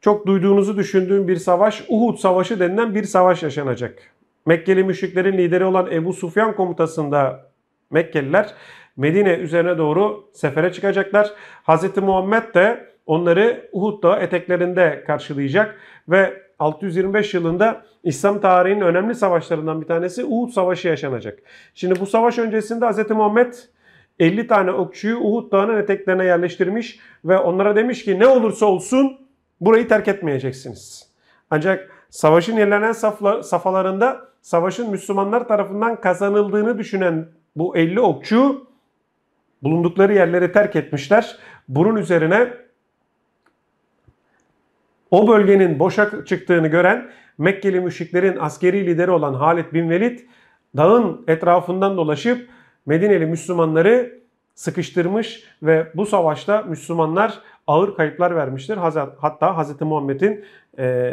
çok duyduğunuzu düşündüğüm bir savaş Uhud Savaşı denilen bir savaş yaşanacak. Mekkeli müşriklerin lideri olan Ebu Sufyan komutasında Mekkeliler Medine üzerine doğru sefere çıkacaklar. Hz. Muhammed de onları Uhud'da eteklerinde karşılayacak ve 625 yılında İslam tarihinin önemli savaşlarından bir tanesi Uhud Savaşı yaşanacak. Şimdi bu savaş öncesinde Hz. Muhammed 50 tane okçuyu Uhud Dağı'nın eteklerine yerleştirmiş ve onlara demiş ki ne olursa olsun Burayı terk etmeyeceksiniz. Ancak savaşın ilerlenen safla, safhalarında savaşın Müslümanlar tarafından kazanıldığını düşünen bu 50 okçu bulundukları yerleri terk etmişler. Bunun üzerine o bölgenin boşa çıktığını gören Mekkeli müşriklerin askeri lideri olan Halid bin Velid dağın etrafından dolaşıp Medineli Müslümanları sıkıştırmış ve bu savaşta Müslümanlar ağır kayıplar vermiştir. Hatta Hz. Muhammed'in e,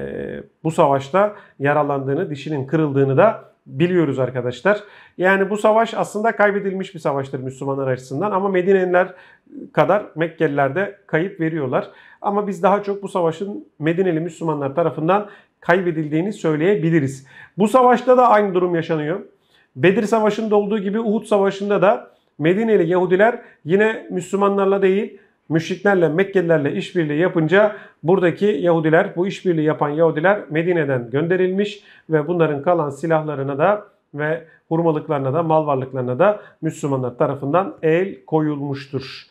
bu savaşta yaralandığını, dişinin kırıldığını da biliyoruz arkadaşlar. Yani bu savaş aslında kaybedilmiş bir savaştır Müslümanlar açısından ama Medineliler kadar Mekkeliler de kayıp veriyorlar. Ama biz daha çok bu savaşın Medineli Müslümanlar tarafından kaybedildiğini söyleyebiliriz. Bu savaşta da aynı durum yaşanıyor. Bedir Savaşı'nda olduğu gibi Uhud Savaşı'nda da Medineli Yahudiler yine Müslümanlarla değil müşriklerle Mekkelilerle işbirliği yapınca buradaki Yahudiler bu işbirliği yapan Yahudiler Medine'den gönderilmiş ve bunların kalan silahlarına da ve hurmalıklarına da mal varlıklarına da Müslümanlar tarafından el koyulmuştur.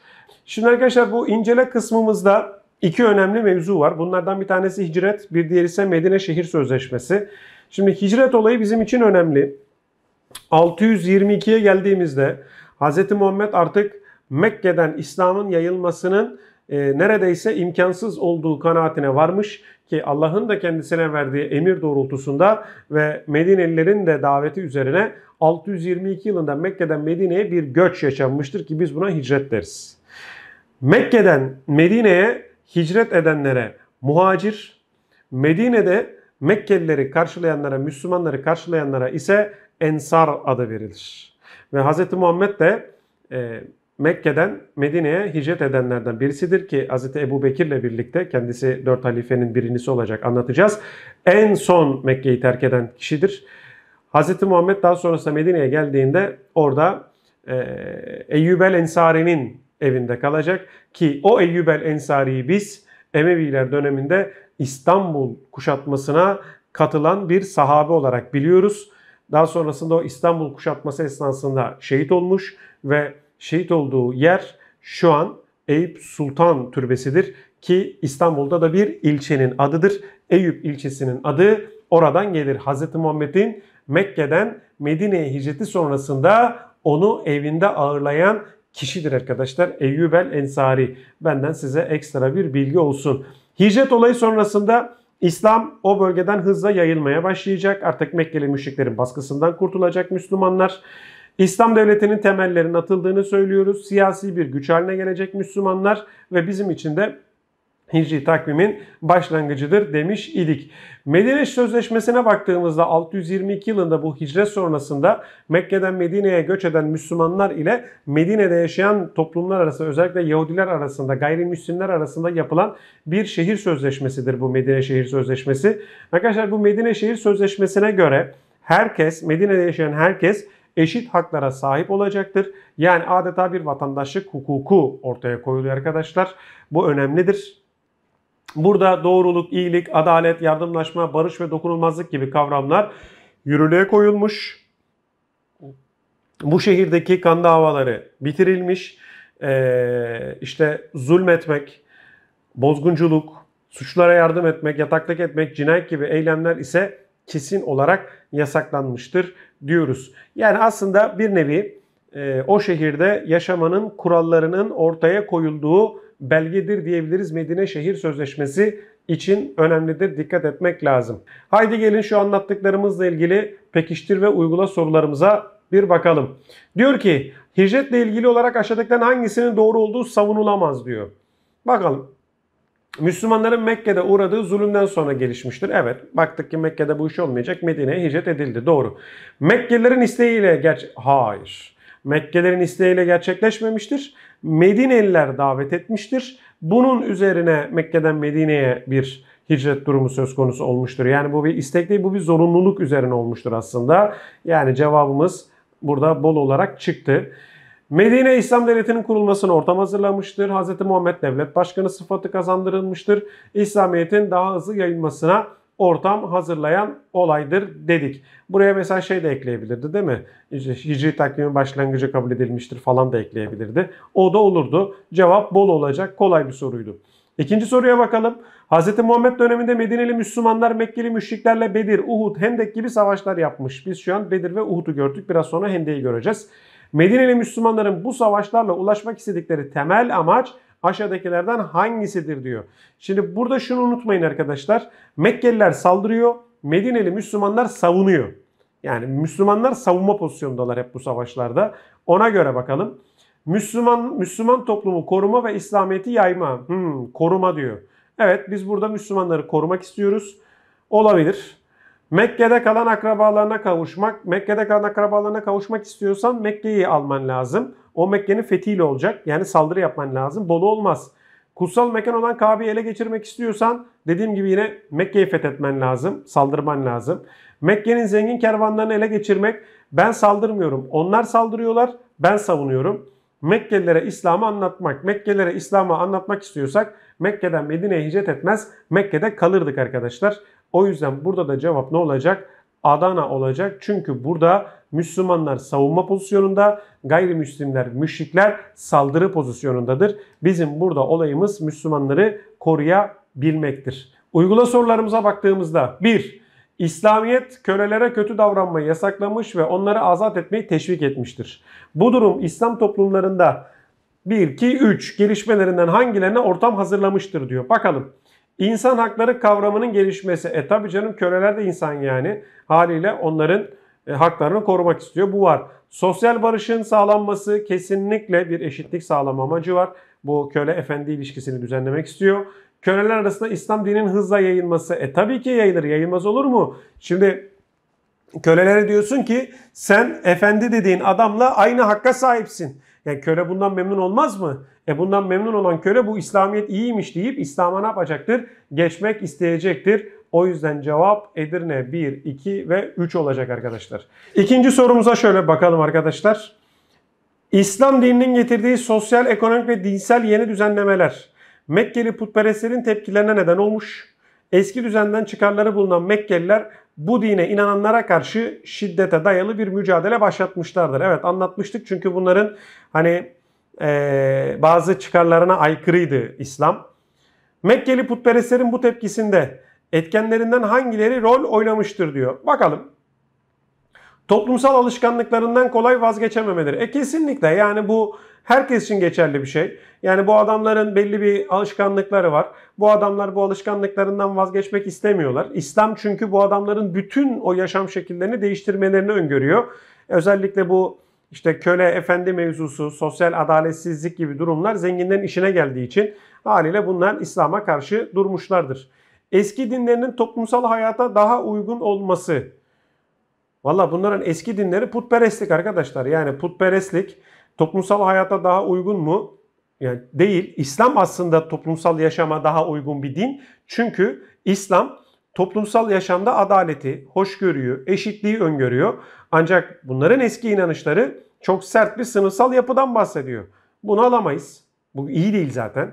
Şimdi arkadaşlar bu incele kısmımızda iki önemli mevzu var. Bunlardan bir tanesi hicret, bir diğeri ise Medine Şehir Sözleşmesi. Şimdi hicret olayı bizim için önemli. 622'ye geldiğimizde Hz. Muhammed artık Mekke'den İslam'ın yayılmasının e, neredeyse imkansız olduğu kanaatine varmış ki Allah'ın da kendisine verdiği emir doğrultusunda ve Medinelilerin de daveti üzerine 622 yılında Mekke'den Medine'ye bir göç yaşanmıştır ki biz buna hicret deriz. Mekke'den Medine'ye hicret edenlere muhacir, Medine'de Mekkelileri karşılayanlara, Müslümanları karşılayanlara ise Ensar adı verilir. Ve Hz. Muhammed de e, Mekke'den Medine'ye hicret edenlerden birisidir ki Hz. Ebu Bekir'le birlikte kendisi dört halifenin birincisi olacak anlatacağız. En son Mekke'yi terk eden kişidir. Hz. Muhammed daha sonrasında Medine'ye geldiğinde orada e, Eyyub Ensari'nin evinde kalacak ki o Eyyub Ensari'yi biz Emeviler döneminde İstanbul kuşatmasına katılan bir sahabe olarak biliyoruz. Daha sonrasında o İstanbul kuşatması esnasında şehit olmuş ve şehit olduğu yer şu an Eyüp Sultan Türbesi'dir ki İstanbul'da da bir ilçenin adıdır. Eyüp ilçesinin adı oradan gelir. Hz. Muhammed'in Mekke'den Medine'ye hicreti sonrasında onu evinde ağırlayan kişidir arkadaşlar. Eyyubel Ensari. Benden size ekstra bir bilgi olsun. Hicret olayı sonrasında İslam o bölgeden hızla yayılmaya başlayacak. Artık Mekkeli müşriklerin baskısından kurtulacak Müslümanlar. İslam devletinin temellerinin atıldığını söylüyoruz. Siyasi bir güç haline gelecek Müslümanlar ve bizim için de Hicri takvimin başlangıcıdır demiş idik. Medine Sözleşmesi'ne baktığımızda 622 yılında bu hicret sonrasında Mekke'den Medine'ye göç eden Müslümanlar ile Medine'de yaşayan toplumlar arasında özellikle Yahudiler arasında gayrimüslimler arasında yapılan bir şehir sözleşmesidir bu Medine Şehir Sözleşmesi. Arkadaşlar bu Medine Şehir Sözleşmesi'ne göre herkes Medine'de yaşayan herkes eşit haklara sahip olacaktır. Yani adeta bir vatandaşlık hukuku ortaya koyuluyor arkadaşlar. Bu önemlidir. Burada doğruluk, iyilik, adalet, yardımlaşma, barış ve dokunulmazlık gibi kavramlar yürürlüğe koyulmuş. Bu şehirdeki kan davaları bitirilmiş. Ee, işte zulmetmek, bozgunculuk, suçlara yardım etmek, yataklık etmek, cinayet gibi eylemler ise kesin olarak yasaklanmıştır diyoruz. Yani aslında bir nevi e, o şehirde yaşamanın kurallarının ortaya koyulduğu belgedir diyebiliriz Medine Şehir Sözleşmesi için önemlidir. Dikkat etmek lazım. Haydi gelin şu anlattıklarımızla ilgili pekiştir ve uygula sorularımıza bir bakalım. Diyor ki hicretle ilgili olarak aşağıdakilerin hangisinin doğru olduğu savunulamaz diyor. Bakalım. Müslümanların Mekke'de uğradığı zulümden sonra gelişmiştir. Evet baktık ki Mekke'de bu iş olmayacak. Medine'ye hicret edildi. Doğru. Mekkelilerin isteğiyle geç... Hayır. Mekkelerin isteğiyle gerçekleşmemiştir. Medineliler davet etmiştir. Bunun üzerine Mekke'den Medine'ye bir hicret durumu söz konusu olmuştur. Yani bu bir istek değil, bu bir zorunluluk üzerine olmuştur aslında. Yani cevabımız burada bol olarak çıktı. Medine İslam Devleti'nin kurulmasını ortam hazırlamıştır. Hz. Muhammed Devlet Başkanı sıfatı kazandırılmıştır. İslamiyet'in daha hızlı yayılmasına ortam hazırlayan olaydır dedik. Buraya mesela şey de ekleyebilirdi değil mi? Hicri takvimin başlangıcı kabul edilmiştir falan da ekleyebilirdi. O da olurdu. Cevap bol olacak. Kolay bir soruydu. İkinci soruya bakalım. Hz. Muhammed döneminde Medineli Müslümanlar Mekkeli müşriklerle Bedir, Uhud, Hendek gibi savaşlar yapmış. Biz şu an Bedir ve Uhud'u gördük. Biraz sonra Hendek'i göreceğiz. Medineli Müslümanların bu savaşlarla ulaşmak istedikleri temel amaç aşağıdakilerden hangisidir diyor. Şimdi burada şunu unutmayın arkadaşlar. Mekkeliler saldırıyor, Medineli Müslümanlar savunuyor. Yani Müslümanlar savunma pozisyondalar hep bu savaşlarda. Ona göre bakalım. Müslüman Müslüman toplumu koruma ve İslamiyeti yayma. Hmm, koruma diyor. Evet biz burada Müslümanları korumak istiyoruz. Olabilir. Mekke'de kalan akrabalarına kavuşmak, Mekke'de kalan akrabalarına kavuşmak istiyorsan Mekke'yi alman lazım. O Mekke'nin fethiyle olacak. Yani saldırı yapman lazım. Bolu olmaz. Kutsal mekan olan Kabe'yi ele geçirmek istiyorsan dediğim gibi yine Mekke'yi fethetmen lazım, saldırman lazım. Mekke'nin zengin kervanlarını ele geçirmek, ben saldırmıyorum, onlar saldırıyorlar, ben savunuyorum. Mekkelilere İslam'ı anlatmak, Mekkelilere İslam'ı anlatmak istiyorsak Mekke'den Medine'ye hicret etmez, Mekke'de kalırdık arkadaşlar. O yüzden burada da cevap ne olacak? Adana olacak. Çünkü burada Müslümanlar savunma pozisyonunda, gayrimüslimler, müşrikler saldırı pozisyonundadır. Bizim burada olayımız Müslümanları koruyabilmektir. Uygula sorularımıza baktığımızda 1. İslamiyet kölelere kötü davranmayı yasaklamış ve onları azat etmeyi teşvik etmiştir. Bu durum İslam toplumlarında 1, 2, 3 gelişmelerinden hangilerine ortam hazırlamıştır diyor. Bakalım. İnsan hakları kavramının gelişmesi. E tabii canım köleler de insan yani. Haliyle onların e, haklarını korumak istiyor. Bu var. Sosyal barışın sağlanması kesinlikle bir eşitlik sağlama amacı var. Bu köle efendi ilişkisini düzenlemek istiyor. Köleler arasında İslam dininin hızla yayılması. E tabii ki yayılır. Yayılmaz olur mu? Şimdi kölelere diyorsun ki sen efendi dediğin adamla aynı hakka sahipsin. Yani köle bundan memnun olmaz mı? E bundan memnun olan köle bu İslamiyet iyiymiş deyip İslam'a ne yapacaktır? Geçmek isteyecektir. O yüzden cevap Edirne 1, 2 ve 3 olacak arkadaşlar. İkinci sorumuza şöyle bakalım arkadaşlar. İslam dininin getirdiği sosyal, ekonomik ve dinsel yeni düzenlemeler Mekkeli putperestlerin tepkilerine neden olmuş. Eski düzenden çıkarları bulunan Mekkeliler bu dine inananlara karşı şiddete dayalı bir mücadele başlatmışlardır. Evet anlatmıştık çünkü bunların hani e, bazı çıkarlarına aykırıydı İslam. Mekkeli putperestlerin bu tepkisinde etkenlerinden hangileri rol oynamıştır diyor. Bakalım. Toplumsal alışkanlıklarından kolay vazgeçememeleri. E kesinlikle yani bu herkes için geçerli bir şey. Yani bu adamların belli bir alışkanlıkları var. Bu adamlar bu alışkanlıklarından vazgeçmek istemiyorlar. İslam çünkü bu adamların bütün o yaşam şekillerini değiştirmelerini öngörüyor. Özellikle bu işte köle efendi mevzusu, sosyal adaletsizlik gibi durumlar zenginden işine geldiği için haliyle bunlar İslam'a karşı durmuşlardır. Eski dinlerinin toplumsal hayata daha uygun olması. Valla bunların eski dinleri putperestlik arkadaşlar. Yani putperestlik toplumsal hayata daha uygun mu? Yani değil. İslam aslında toplumsal yaşama daha uygun bir din. Çünkü İslam toplumsal yaşamda adaleti, hoşgörüyü, eşitliği öngörüyor. Ancak bunların eski inanışları çok sert bir sınıfsal yapıdan bahsediyor. Bunu alamayız. Bu iyi değil zaten.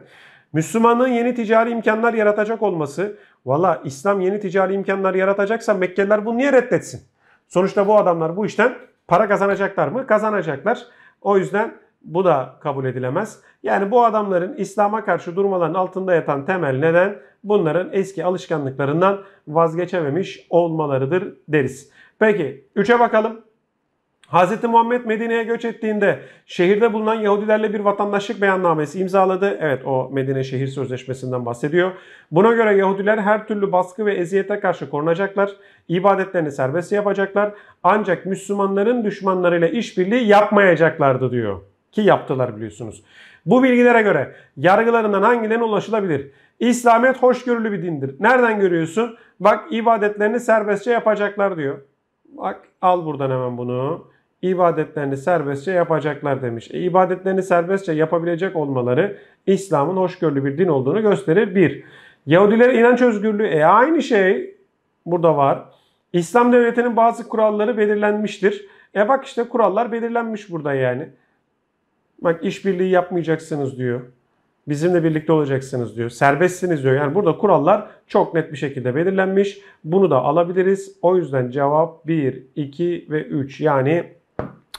Müslümanlığın yeni ticari imkanlar yaratacak olması, valla İslam yeni ticari imkanlar yaratacaksa Mekkeliler bunu niye reddetsin? Sonuçta bu adamlar bu işten para kazanacaklar mı? Kazanacaklar. O yüzden bu da kabul edilemez. Yani bu adamların İslam'a karşı durmaların altında yatan temel neden bunların eski alışkanlıklarından vazgeçememiş olmalarıdır deriz. Peki 3'e bakalım. Hz. Muhammed Medine'ye göç ettiğinde şehirde bulunan Yahudilerle bir vatandaşlık beyannamesi imzaladı. Evet o Medine Şehir Sözleşmesi'nden bahsediyor. Buna göre Yahudiler her türlü baskı ve eziyete karşı korunacaklar. İbadetlerini serbest yapacaklar. Ancak Müslümanların düşmanlarıyla işbirliği yapmayacaklardı diyor. Ki yaptılar biliyorsunuz. Bu bilgilere göre yargılarından hangilerine ulaşılabilir? İslamiyet hoşgörülü bir dindir. Nereden görüyorsun? Bak ibadetlerini serbestçe yapacaklar diyor. Bak al buradan hemen bunu ibadetlerini serbestçe yapacaklar demiş. E, ibadetlerini serbestçe yapabilecek olmaları İslam'ın hoşgörülü bir din olduğunu gösterir. Bir, Yahudilere inanç özgürlüğü. E aynı şey burada var. İslam devletinin bazı kuralları belirlenmiştir. E bak işte kurallar belirlenmiş burada yani. Bak işbirliği yapmayacaksınız diyor. Bizimle birlikte olacaksınız diyor. Serbestsiniz diyor. Yani burada kurallar çok net bir şekilde belirlenmiş. Bunu da alabiliriz. O yüzden cevap 1, 2 ve 3. Yani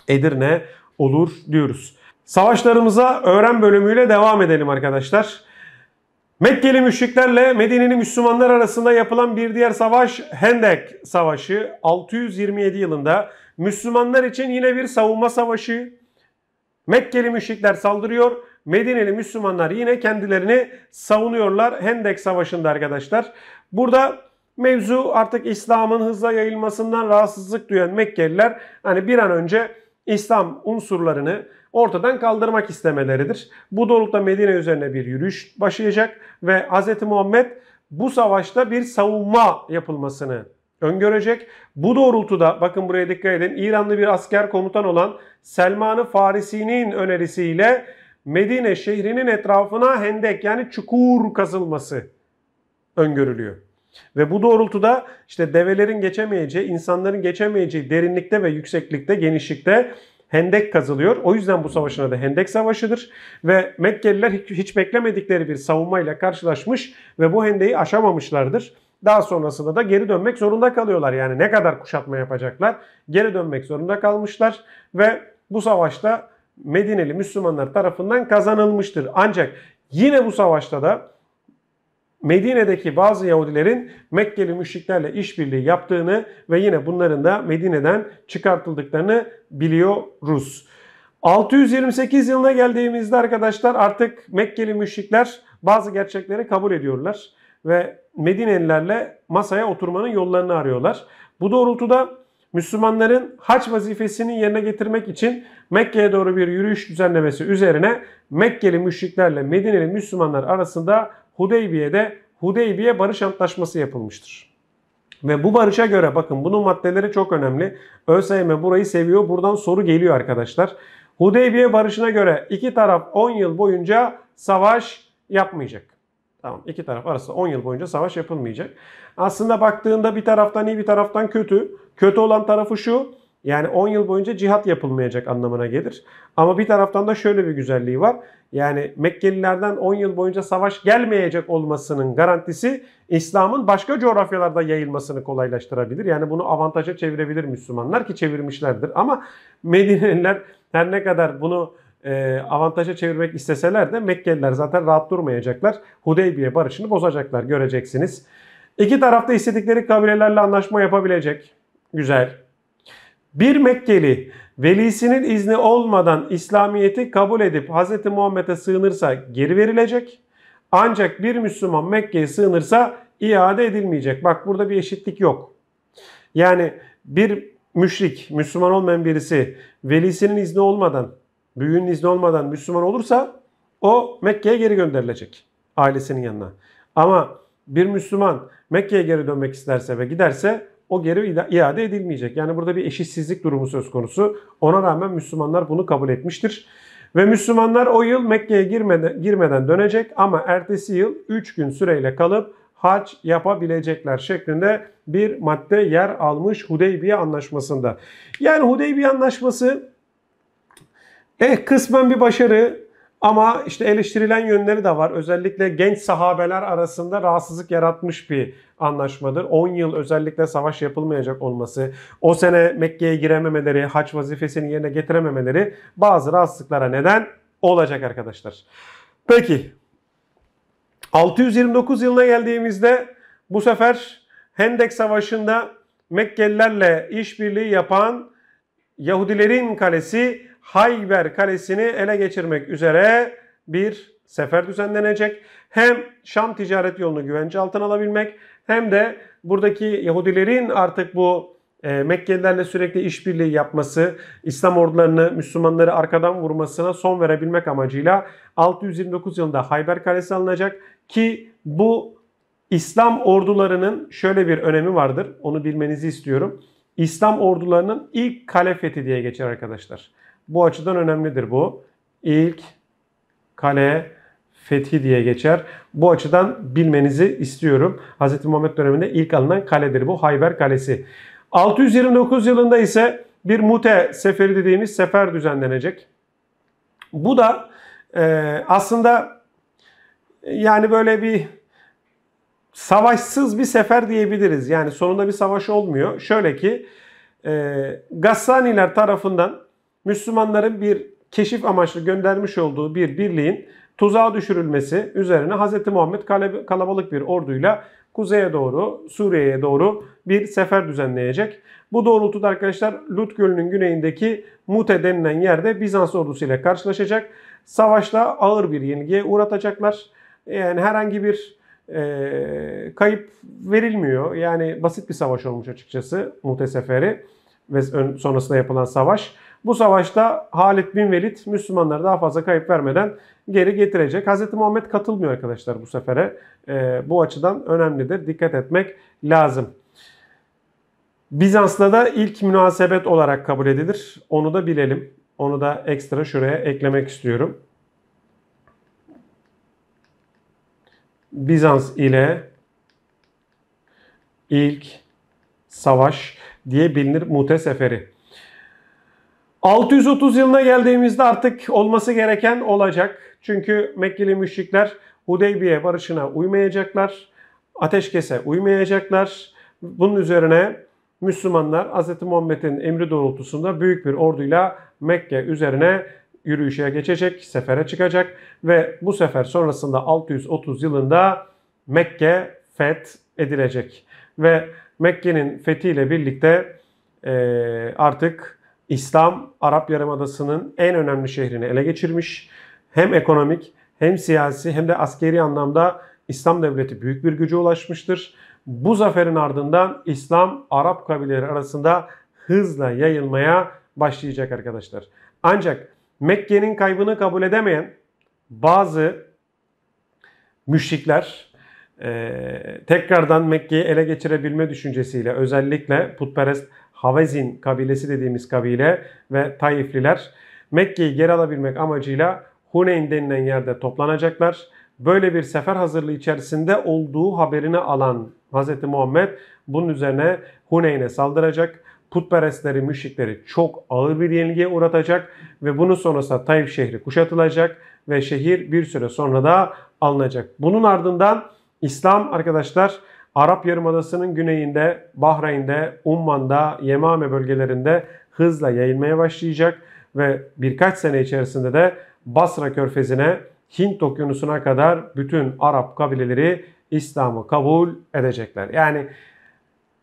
Edirne olur diyoruz. Savaşlarımıza öğren bölümüyle devam edelim arkadaşlar. Mekkeli müşriklerle Medine'li Müslümanlar arasında yapılan bir diğer savaş Hendek Savaşı 627 yılında Müslümanlar için yine bir savunma savaşı. Mekkeli müşrikler saldırıyor. Medine'li Müslümanlar yine kendilerini savunuyorlar Hendek Savaşı'nda arkadaşlar. Burada mevzu artık İslam'ın hızla yayılmasından rahatsızlık duyan Mekkeliler hani bir an önce İslam unsurlarını ortadan kaldırmak istemeleridir. Bu doğrultuda Medine üzerine bir yürüyüş başlayacak ve Hz. Muhammed bu savaşta bir savunma yapılmasını öngörecek. Bu doğrultuda bakın buraya dikkat edin İranlı bir asker komutan olan Selman-ı Farisi'nin önerisiyle Medine şehrinin etrafına hendek yani çukur kazılması öngörülüyor. Ve bu doğrultuda işte develerin geçemeyeceği, insanların geçemeyeceği derinlikte ve yükseklikte, genişlikte hendek kazılıyor. O yüzden bu savaşın adı Hendek Savaşı'dır. Ve Mekkeliler hiç beklemedikleri bir savunmayla karşılaşmış ve bu hendeyi aşamamışlardır. Daha sonrasında da geri dönmek zorunda kalıyorlar. Yani ne kadar kuşatma yapacaklar? Geri dönmek zorunda kalmışlar ve bu savaşta Medineli Müslümanlar tarafından kazanılmıştır. Ancak yine bu savaşta da Medine'deki bazı Yahudilerin Mekkeli müşriklerle işbirliği yaptığını ve yine bunların da Medine'den çıkartıldıklarını biliyoruz. 628 yılına geldiğimizde arkadaşlar artık Mekkeli müşrikler bazı gerçekleri kabul ediyorlar ve Medinelilerle masaya oturmanın yollarını arıyorlar. Bu doğrultuda Müslümanların haç vazifesini yerine getirmek için Mekke'ye doğru bir yürüyüş düzenlemesi üzerine Mekkeli müşriklerle Medineli Müslümanlar arasında Hudeybiye'de Hudeybiye Barış Antlaşması yapılmıştır. Ve bu barışa göre bakın bunun maddeleri çok önemli. ÖSYM burayı seviyor. Buradan soru geliyor arkadaşlar. Hudeybiye Barışı'na göre iki taraf 10 yıl boyunca savaş yapmayacak. Tamam iki taraf arası 10 yıl boyunca savaş yapılmayacak. Aslında baktığında bir taraftan iyi bir taraftan kötü. Kötü olan tarafı şu. Yani 10 yıl boyunca cihat yapılmayacak anlamına gelir. Ama bir taraftan da şöyle bir güzelliği var. Yani Mekkelilerden 10 yıl boyunca savaş gelmeyecek olmasının garantisi İslam'ın başka coğrafyalarda yayılmasını kolaylaştırabilir. Yani bunu avantaja çevirebilir Müslümanlar ki çevirmişlerdir. Ama Medineliler her ne kadar bunu e, avantaja çevirmek isteseler de Mekkeliler zaten rahat durmayacaklar. Hudeybiye barışını bozacaklar göreceksiniz. İki tarafta istedikleri kabilelerle anlaşma yapabilecek. Güzel. Bir Mekkeli velisinin izni olmadan İslamiyet'i kabul edip Hz. Muhammed'e sığınırsa geri verilecek. Ancak bir Müslüman Mekke'ye sığınırsa iade edilmeyecek. Bak burada bir eşitlik yok. Yani bir müşrik, Müslüman olmayan birisi velisinin izni olmadan, büyüğünün izni olmadan Müslüman olursa o Mekke'ye geri gönderilecek ailesinin yanına. Ama bir Müslüman Mekke'ye geri dönmek isterse ve giderse o geri iade edilmeyecek. Yani burada bir eşitsizlik durumu söz konusu. Ona rağmen Müslümanlar bunu kabul etmiştir. Ve Müslümanlar o yıl Mekke'ye girmeden, girmeden dönecek ama ertesi yıl 3 gün süreyle kalıp hac yapabilecekler şeklinde bir madde yer almış Hudeybiye Anlaşması'nda. Yani Hudeybiye Anlaşması eh kısmen bir başarı ama işte eleştirilen yönleri de var. Özellikle genç sahabeler arasında rahatsızlık yaratmış bir anlaşmadır. 10 yıl özellikle savaş yapılmayacak olması, o sene Mekke'ye girememeleri, haç vazifesini yerine getirememeleri bazı rahatsızlıklara neden olacak arkadaşlar. Peki 629 yılına geldiğimizde bu sefer Hendek Savaşı'nda Mekkelilerle işbirliği yapan Yahudilerin kalesi Hayber Kalesi'ni ele geçirmek üzere bir sefer düzenlenecek. Hem Şam ticaret yolunu güvence altına alabilmek hem de buradaki Yahudilerin artık bu e, Mekkelilerle sürekli işbirliği yapması, İslam ordularını, Müslümanları arkadan vurmasına son verebilmek amacıyla 629 yılında Hayber Kalesi alınacak ki bu İslam ordularının şöyle bir önemi vardır. Onu bilmenizi istiyorum. İslam ordularının ilk kale fethi diye geçer arkadaşlar. Bu açıdan önemlidir bu. İlk kale fethi diye geçer. Bu açıdan bilmenizi istiyorum. Hz. Muhammed döneminde ilk alınan kaledir bu Hayber Kalesi. 629 yılında ise bir mute seferi dediğimiz sefer düzenlenecek. Bu da e, aslında yani böyle bir savaşsız bir sefer diyebiliriz. Yani sonunda bir savaş olmuyor. Şöyle ki e, Gassaniler tarafından Müslümanların bir keşif amaçlı göndermiş olduğu bir birliğin tuzağa düşürülmesi üzerine Hz. Muhammed kalabalık bir orduyla kuzeye doğru, Suriye'ye doğru bir sefer düzenleyecek. Bu doğrultuda arkadaşlar Lut Gölü'nün güneyindeki Mute denilen yerde Bizans ordusu ile karşılaşacak. Savaşta ağır bir yenilgiye uğratacaklar. Yani herhangi bir e, kayıp verilmiyor. Yani basit bir savaş olmuş açıkçası Mute seferi ve sonrasında yapılan savaş. Bu savaşta Halid bin Velid Müslümanlara daha fazla kayıp vermeden geri getirecek. Hz. Muhammed katılmıyor arkadaşlar bu sefere. E, bu açıdan önemlidir. Dikkat etmek lazım. Bizans'ta da ilk münasebet olarak kabul edilir. Onu da bilelim. Onu da ekstra şuraya eklemek istiyorum. Bizans ile ilk savaş diye bilinir Mute Seferi. 630 yılına geldiğimizde artık olması gereken olacak. Çünkü Mekkeli müşrikler Hudeybiye barışına uymayacaklar. Ateşkese uymayacaklar. Bunun üzerine Müslümanlar Hz. Muhammed'in emri doğrultusunda büyük bir orduyla Mekke üzerine yürüyüşe geçecek, sefere çıkacak ve bu sefer sonrasında 630 yılında Mekke feth edilecek. Ve Mekke'nin fethiyle birlikte artık İslam Arap Yarımadası'nın en önemli şehrini ele geçirmiş. Hem ekonomik hem siyasi hem de askeri anlamda İslam devleti büyük bir güce ulaşmıştır. Bu zaferin ardından İslam Arap kabileleri arasında hızla yayılmaya başlayacak arkadaşlar. Ancak Mekke'nin kaybını kabul edemeyen bazı müşrikler e, tekrardan Mekke'yi ele geçirebilme düşüncesiyle özellikle putperest Havezin kabilesi dediğimiz kabile ve Taifliler Mekke'yi geri alabilmek amacıyla Huneyn denilen yerde toplanacaklar. Böyle bir sefer hazırlığı içerisinde olduğu haberini alan Hz. Muhammed bunun üzerine Huneyn'e saldıracak. Putperestleri, müşrikleri çok ağır bir yenilgiye uğratacak ve bunun sonrasında Taif şehri kuşatılacak ve şehir bir süre sonra da alınacak. Bunun ardından İslam arkadaşlar Arap Yarımadası'nın güneyinde, Bahreyn'de, Umman'da, Yemame bölgelerinde hızla yayılmaya başlayacak ve birkaç sene içerisinde de Basra Körfezi'ne, Hint Okyanusu'na kadar bütün Arap kabileleri İslam'ı kabul edecekler. Yani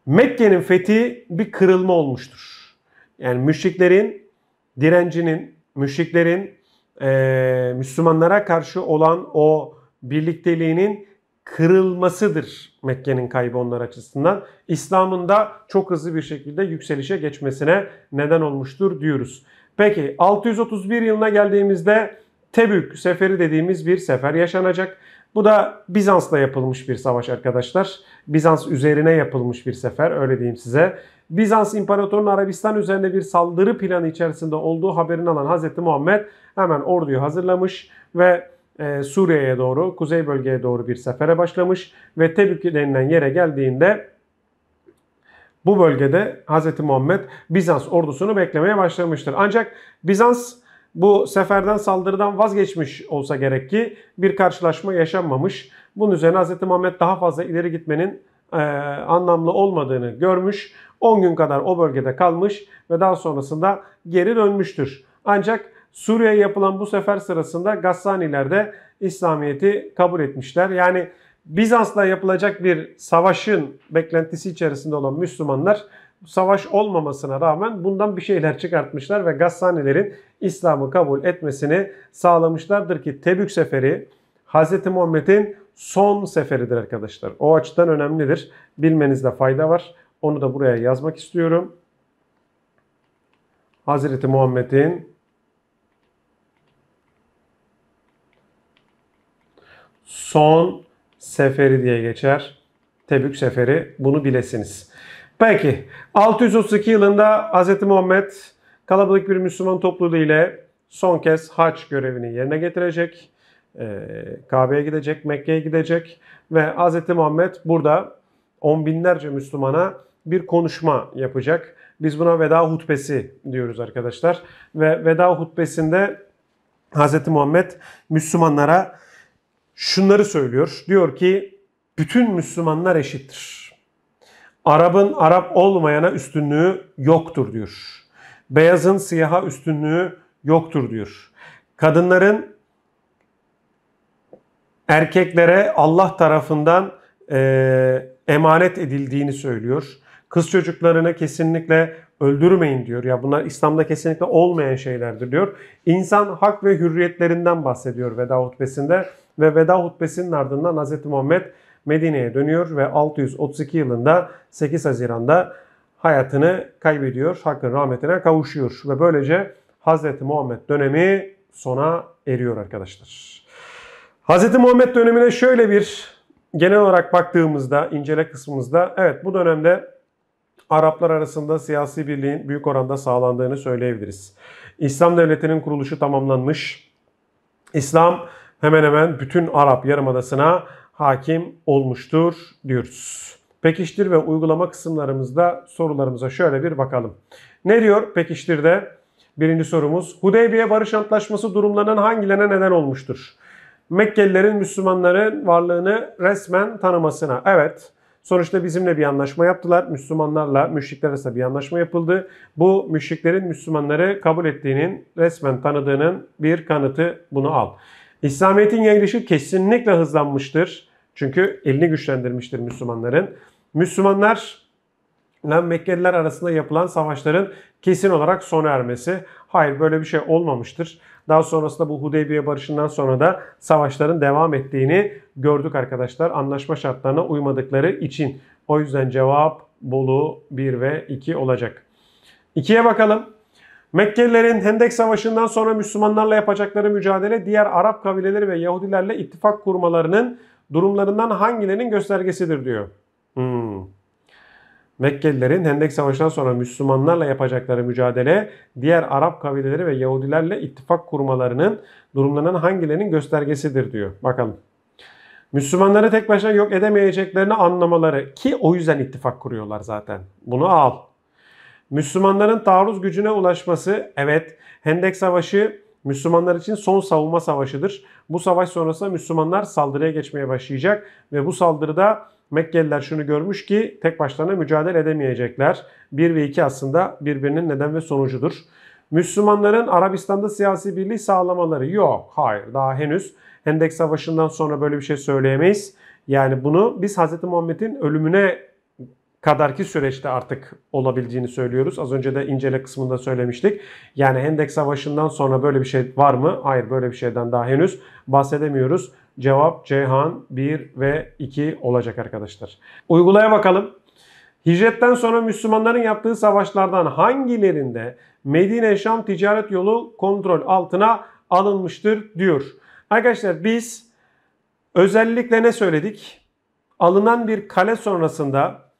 Mekke'nin fethi bir kırılma olmuştur. Yani müşriklerin direncinin, müşriklerin e, Müslümanlara karşı olan o birlikteliğinin kırılmasıdır Mekke'nin kaybı onlar açısından. İslam'ın da çok hızlı bir şekilde yükselişe geçmesine neden olmuştur diyoruz. Peki 631 yılına geldiğimizde Tebük seferi dediğimiz bir sefer yaşanacak. Bu da Bizans'la yapılmış bir savaş arkadaşlar. Bizans üzerine yapılmış bir sefer öyle diyeyim size. Bizans İmparatorluğu'nun Arabistan üzerinde bir saldırı planı içerisinde olduğu haberini alan Hazreti Muhammed hemen orduyu hazırlamış ve e, Suriye'ye doğru, kuzey bölgeye doğru bir sefere başlamış ve Tebük denilen yere geldiğinde bu bölgede Hz. Muhammed Bizans ordusunu beklemeye başlamıştır. Ancak Bizans bu seferden saldırıdan vazgeçmiş olsa gerek ki bir karşılaşma yaşanmamış. Bunun üzerine Hz. Muhammed daha fazla ileri gitmenin e, anlamlı olmadığını görmüş. 10 gün kadar o bölgede kalmış ve daha sonrasında geri dönmüştür. Ancak Suriye'ye yapılan bu sefer sırasında Gassaniler de İslamiyet'i kabul etmişler. Yani Bizans'la yapılacak bir savaşın beklentisi içerisinde olan Müslümanlar savaş olmamasına rağmen bundan bir şeyler çıkartmışlar ve Gassanilerin İslam'ı kabul etmesini sağlamışlardır ki Tebük seferi Hz. Muhammed'in son seferidir arkadaşlar. O açıdan önemlidir. Bilmenizde fayda var. Onu da buraya yazmak istiyorum. Hazreti Muhammed'in son seferi diye geçer. Tebük seferi bunu bilesiniz. Peki 632 yılında Hz. Muhammed kalabalık bir Müslüman topluluğu ile son kez haç görevini yerine getirecek. E, Kabe'ye gidecek, Mekke'ye gidecek ve Hz. Muhammed burada on binlerce Müslümana bir konuşma yapacak. Biz buna veda hutbesi diyoruz arkadaşlar. Ve veda hutbesinde Hz. Muhammed Müslümanlara şunları söylüyor. Diyor ki bütün Müslümanlar eşittir. Arap'ın Arap olmayana üstünlüğü yoktur diyor. Beyazın siyaha üstünlüğü yoktur diyor. Kadınların erkeklere Allah tarafından e, emanet edildiğini söylüyor. Kız çocuklarını kesinlikle öldürmeyin diyor. Ya bunlar İslam'da kesinlikle olmayan şeylerdir diyor. İnsan hak ve hürriyetlerinden bahsediyor veda hutbesinde ve veda hutbesinin ardından Hz. Muhammed Medine'ye dönüyor ve 632 yılında 8 Haziran'da hayatını kaybediyor. Hakkın rahmetine kavuşuyor ve böylece Hz. Muhammed dönemi sona eriyor arkadaşlar. Hz. Muhammed dönemine şöyle bir genel olarak baktığımızda, incele kısmımızda evet bu dönemde Araplar arasında siyasi birliğin büyük oranda sağlandığını söyleyebiliriz. İslam devletinin kuruluşu tamamlanmış. İslam hemen hemen bütün Arap Yarımadası'na hakim olmuştur diyoruz. Pekiştir ve uygulama kısımlarımızda sorularımıza şöyle bir bakalım. Ne diyor pekiştirde? Birinci sorumuz Hudeybiye Barış Antlaşması durumlarının hangilerine neden olmuştur? Mekkelilerin Müslümanların varlığını resmen tanımasına. Evet. Sonuçta bizimle bir anlaşma yaptılar. Müslümanlarla müşrikler arasında bir anlaşma yapıldı. Bu müşriklerin Müslümanları kabul ettiğinin, resmen tanıdığının bir kanıtı. Bunu al. İslamiyet'in yayılışı kesinlikle hızlanmıştır. Çünkü elini güçlendirmiştir Müslümanların. Müslümanlar ile Mekkeliler arasında yapılan savaşların kesin olarak sona ermesi. Hayır böyle bir şey olmamıştır. Daha sonrasında bu Hudeybiye barışından sonra da savaşların devam ettiğini gördük arkadaşlar. Anlaşma şartlarına uymadıkları için. O yüzden cevap Bolu 1 ve 2 olacak. 2'ye bakalım. Mekkelilerin Hendek Savaşı'ndan sonra Müslümanlarla yapacakları mücadele diğer Arap kabileleri ve Yahudilerle ittifak kurmalarının durumlarından hangilerinin göstergesidir diyor. Hmm. Mekkelilerin Hendek Savaşı'ndan sonra Müslümanlarla yapacakları mücadele diğer Arap kabileleri ve Yahudilerle ittifak kurmalarının durumlarından hangilerinin göstergesidir diyor. Bakalım. Müslümanları tek başına yok edemeyeceklerini anlamaları ki o yüzden ittifak kuruyorlar zaten. Bunu al. Müslümanların taarruz gücüne ulaşması evet Hendek Savaşı Müslümanlar için son savunma savaşıdır. Bu savaş sonrasında Müslümanlar saldırıya geçmeye başlayacak ve bu saldırıda Mekkeliler şunu görmüş ki tek başlarına mücadele edemeyecekler. 1 ve 2 aslında birbirinin neden ve sonucudur. Müslümanların Arabistan'da siyasi birliği sağlamaları yok. Hayır daha henüz Hendek Savaşı'ndan sonra böyle bir şey söyleyemeyiz. Yani bunu biz Hz. Muhammed'in ölümüne kadarki süreçte artık olabileceğini söylüyoruz. Az önce de incele kısmında söylemiştik. Yani Hendek Savaşı'ndan sonra böyle bir şey var mı? Hayır böyle bir şeyden daha henüz bahsedemiyoruz. Cevap Ceyhan 1 ve 2 olacak arkadaşlar. Uygulaya bakalım. Hicretten sonra Müslümanların yaptığı savaşlardan hangilerinde Medine-Şam ticaret yolu kontrol altına alınmıştır diyor. Arkadaşlar biz özellikle ne söyledik? Alınan bir kale sonrasında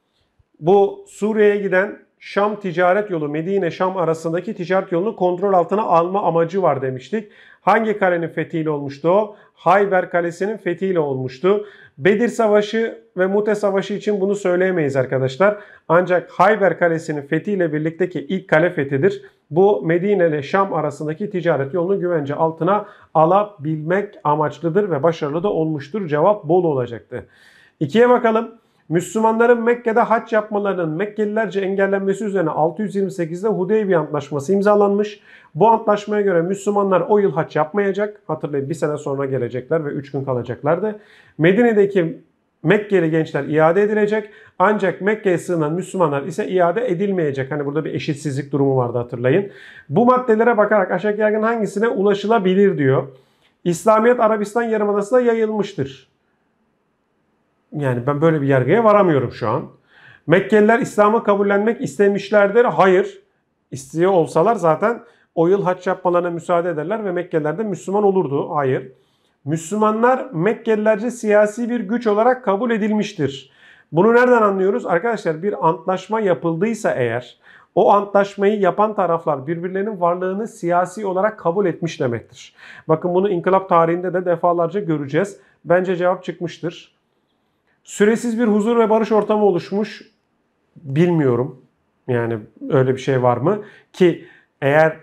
bu Suriye'ye giden Şam ticaret yolu Medine-Şam arasındaki ticaret yolunu kontrol altına alma amacı var demiştik. Hangi kalenin fethiyle olmuştu o? Hayber Kalesi'nin fethiyle olmuştu. Bedir Savaşı ve Mute Savaşı için bunu söyleyemeyiz arkadaşlar. Ancak Hayber Kalesi'nin fethiyle birlikteki ilk kale fethidir. Bu Medine ile Şam arasındaki ticaret yolunu güvence altına alabilmek amaçlıdır ve başarılı da olmuştur. Cevap bol olacaktı. İkiye bakalım. Müslümanların Mekke'de haç yapmalarının Mekkelilerce engellenmesi üzerine 628'de Hudeybiye Antlaşması imzalanmış. Bu antlaşmaya göre Müslümanlar o yıl haç yapmayacak. Hatırlayın bir sene sonra gelecekler ve 3 gün kalacaklardı. Medine'deki Mekkeli gençler iade edilecek ancak Mekke'ye sığınan Müslümanlar ise iade edilmeyecek. Hani burada bir eşitsizlik durumu vardı hatırlayın. Bu maddelere bakarak aşağıya aşağıdaki hangisine ulaşılabilir diyor. İslamiyet Arabistan Yarımadası'na yayılmıştır. Yani ben böyle bir yargıya varamıyorum şu an. Mekkeliler İslam'a kabullenmek istemişlerdir. Hayır. İstiyor olsalar zaten o yıl haç yapmalarına müsaade ederler ve Mekkeliler de Müslüman olurdu. Hayır. Müslümanlar Mekkelilerce siyasi bir güç olarak kabul edilmiştir. Bunu nereden anlıyoruz? Arkadaşlar bir antlaşma yapıldıysa eğer o antlaşmayı yapan taraflar birbirlerinin varlığını siyasi olarak kabul etmiş demektir. Bakın bunu inkılap tarihinde de defalarca göreceğiz. Bence cevap çıkmıştır. Süresiz bir huzur ve barış ortamı oluşmuş. Bilmiyorum. Yani öyle bir şey var mı? Ki eğer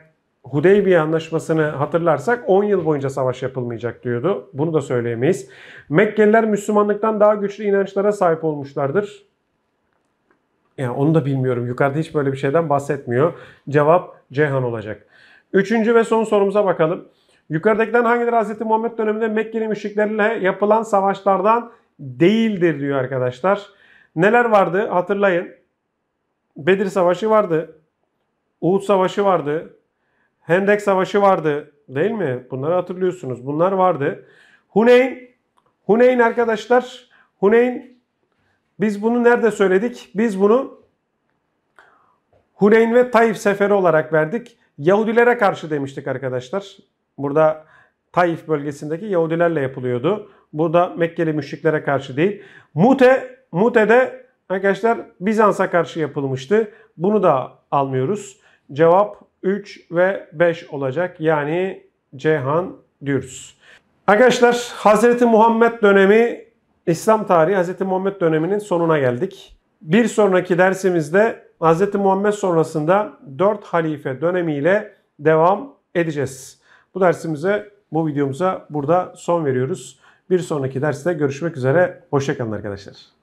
Hudeybiye Anlaşması'nı hatırlarsak 10 yıl boyunca savaş yapılmayacak diyordu. Bunu da söyleyemeyiz. Mekkeliler Müslümanlıktan daha güçlü inançlara sahip olmuşlardır. Yani onu da bilmiyorum. Yukarıda hiç böyle bir şeyden bahsetmiyor. Cevap Ceyhan olacak. Üçüncü ve son sorumuza bakalım. Yukarıdakilerden hangileri Hz. Muhammed döneminde Mekkeli müşriklerle yapılan savaşlardan değildir diyor arkadaşlar. Neler vardı hatırlayın. Bedir Savaşı vardı. Uhud Savaşı vardı. Hendek Savaşı vardı. Değil mi? Bunları hatırlıyorsunuz. Bunlar vardı. Huneyn. Huneyn arkadaşlar. Huneyn. Biz bunu nerede söyledik? Biz bunu Huneyn ve Taif seferi olarak verdik. Yahudilere karşı demiştik arkadaşlar. Burada Taif bölgesindeki Yahudilerle yapılıyordu. Burada Mekkeli müşriklere karşı değil. Mute, Mute'de arkadaşlar Bizans'a karşı yapılmıştı. Bunu da almıyoruz. Cevap 3 ve 5 olacak. Yani Ceyhan diyoruz. Arkadaşlar Hazreti Muhammed dönemi İslam tarihi Hazreti Muhammed döneminin sonuna geldik. Bir sonraki dersimizde Hazreti Muhammed sonrasında 4 halife dönemiyle devam edeceğiz. Bu dersimize, bu videomuza burada son veriyoruz. Bir sonraki derste görüşmek üzere. Hoşçakalın arkadaşlar.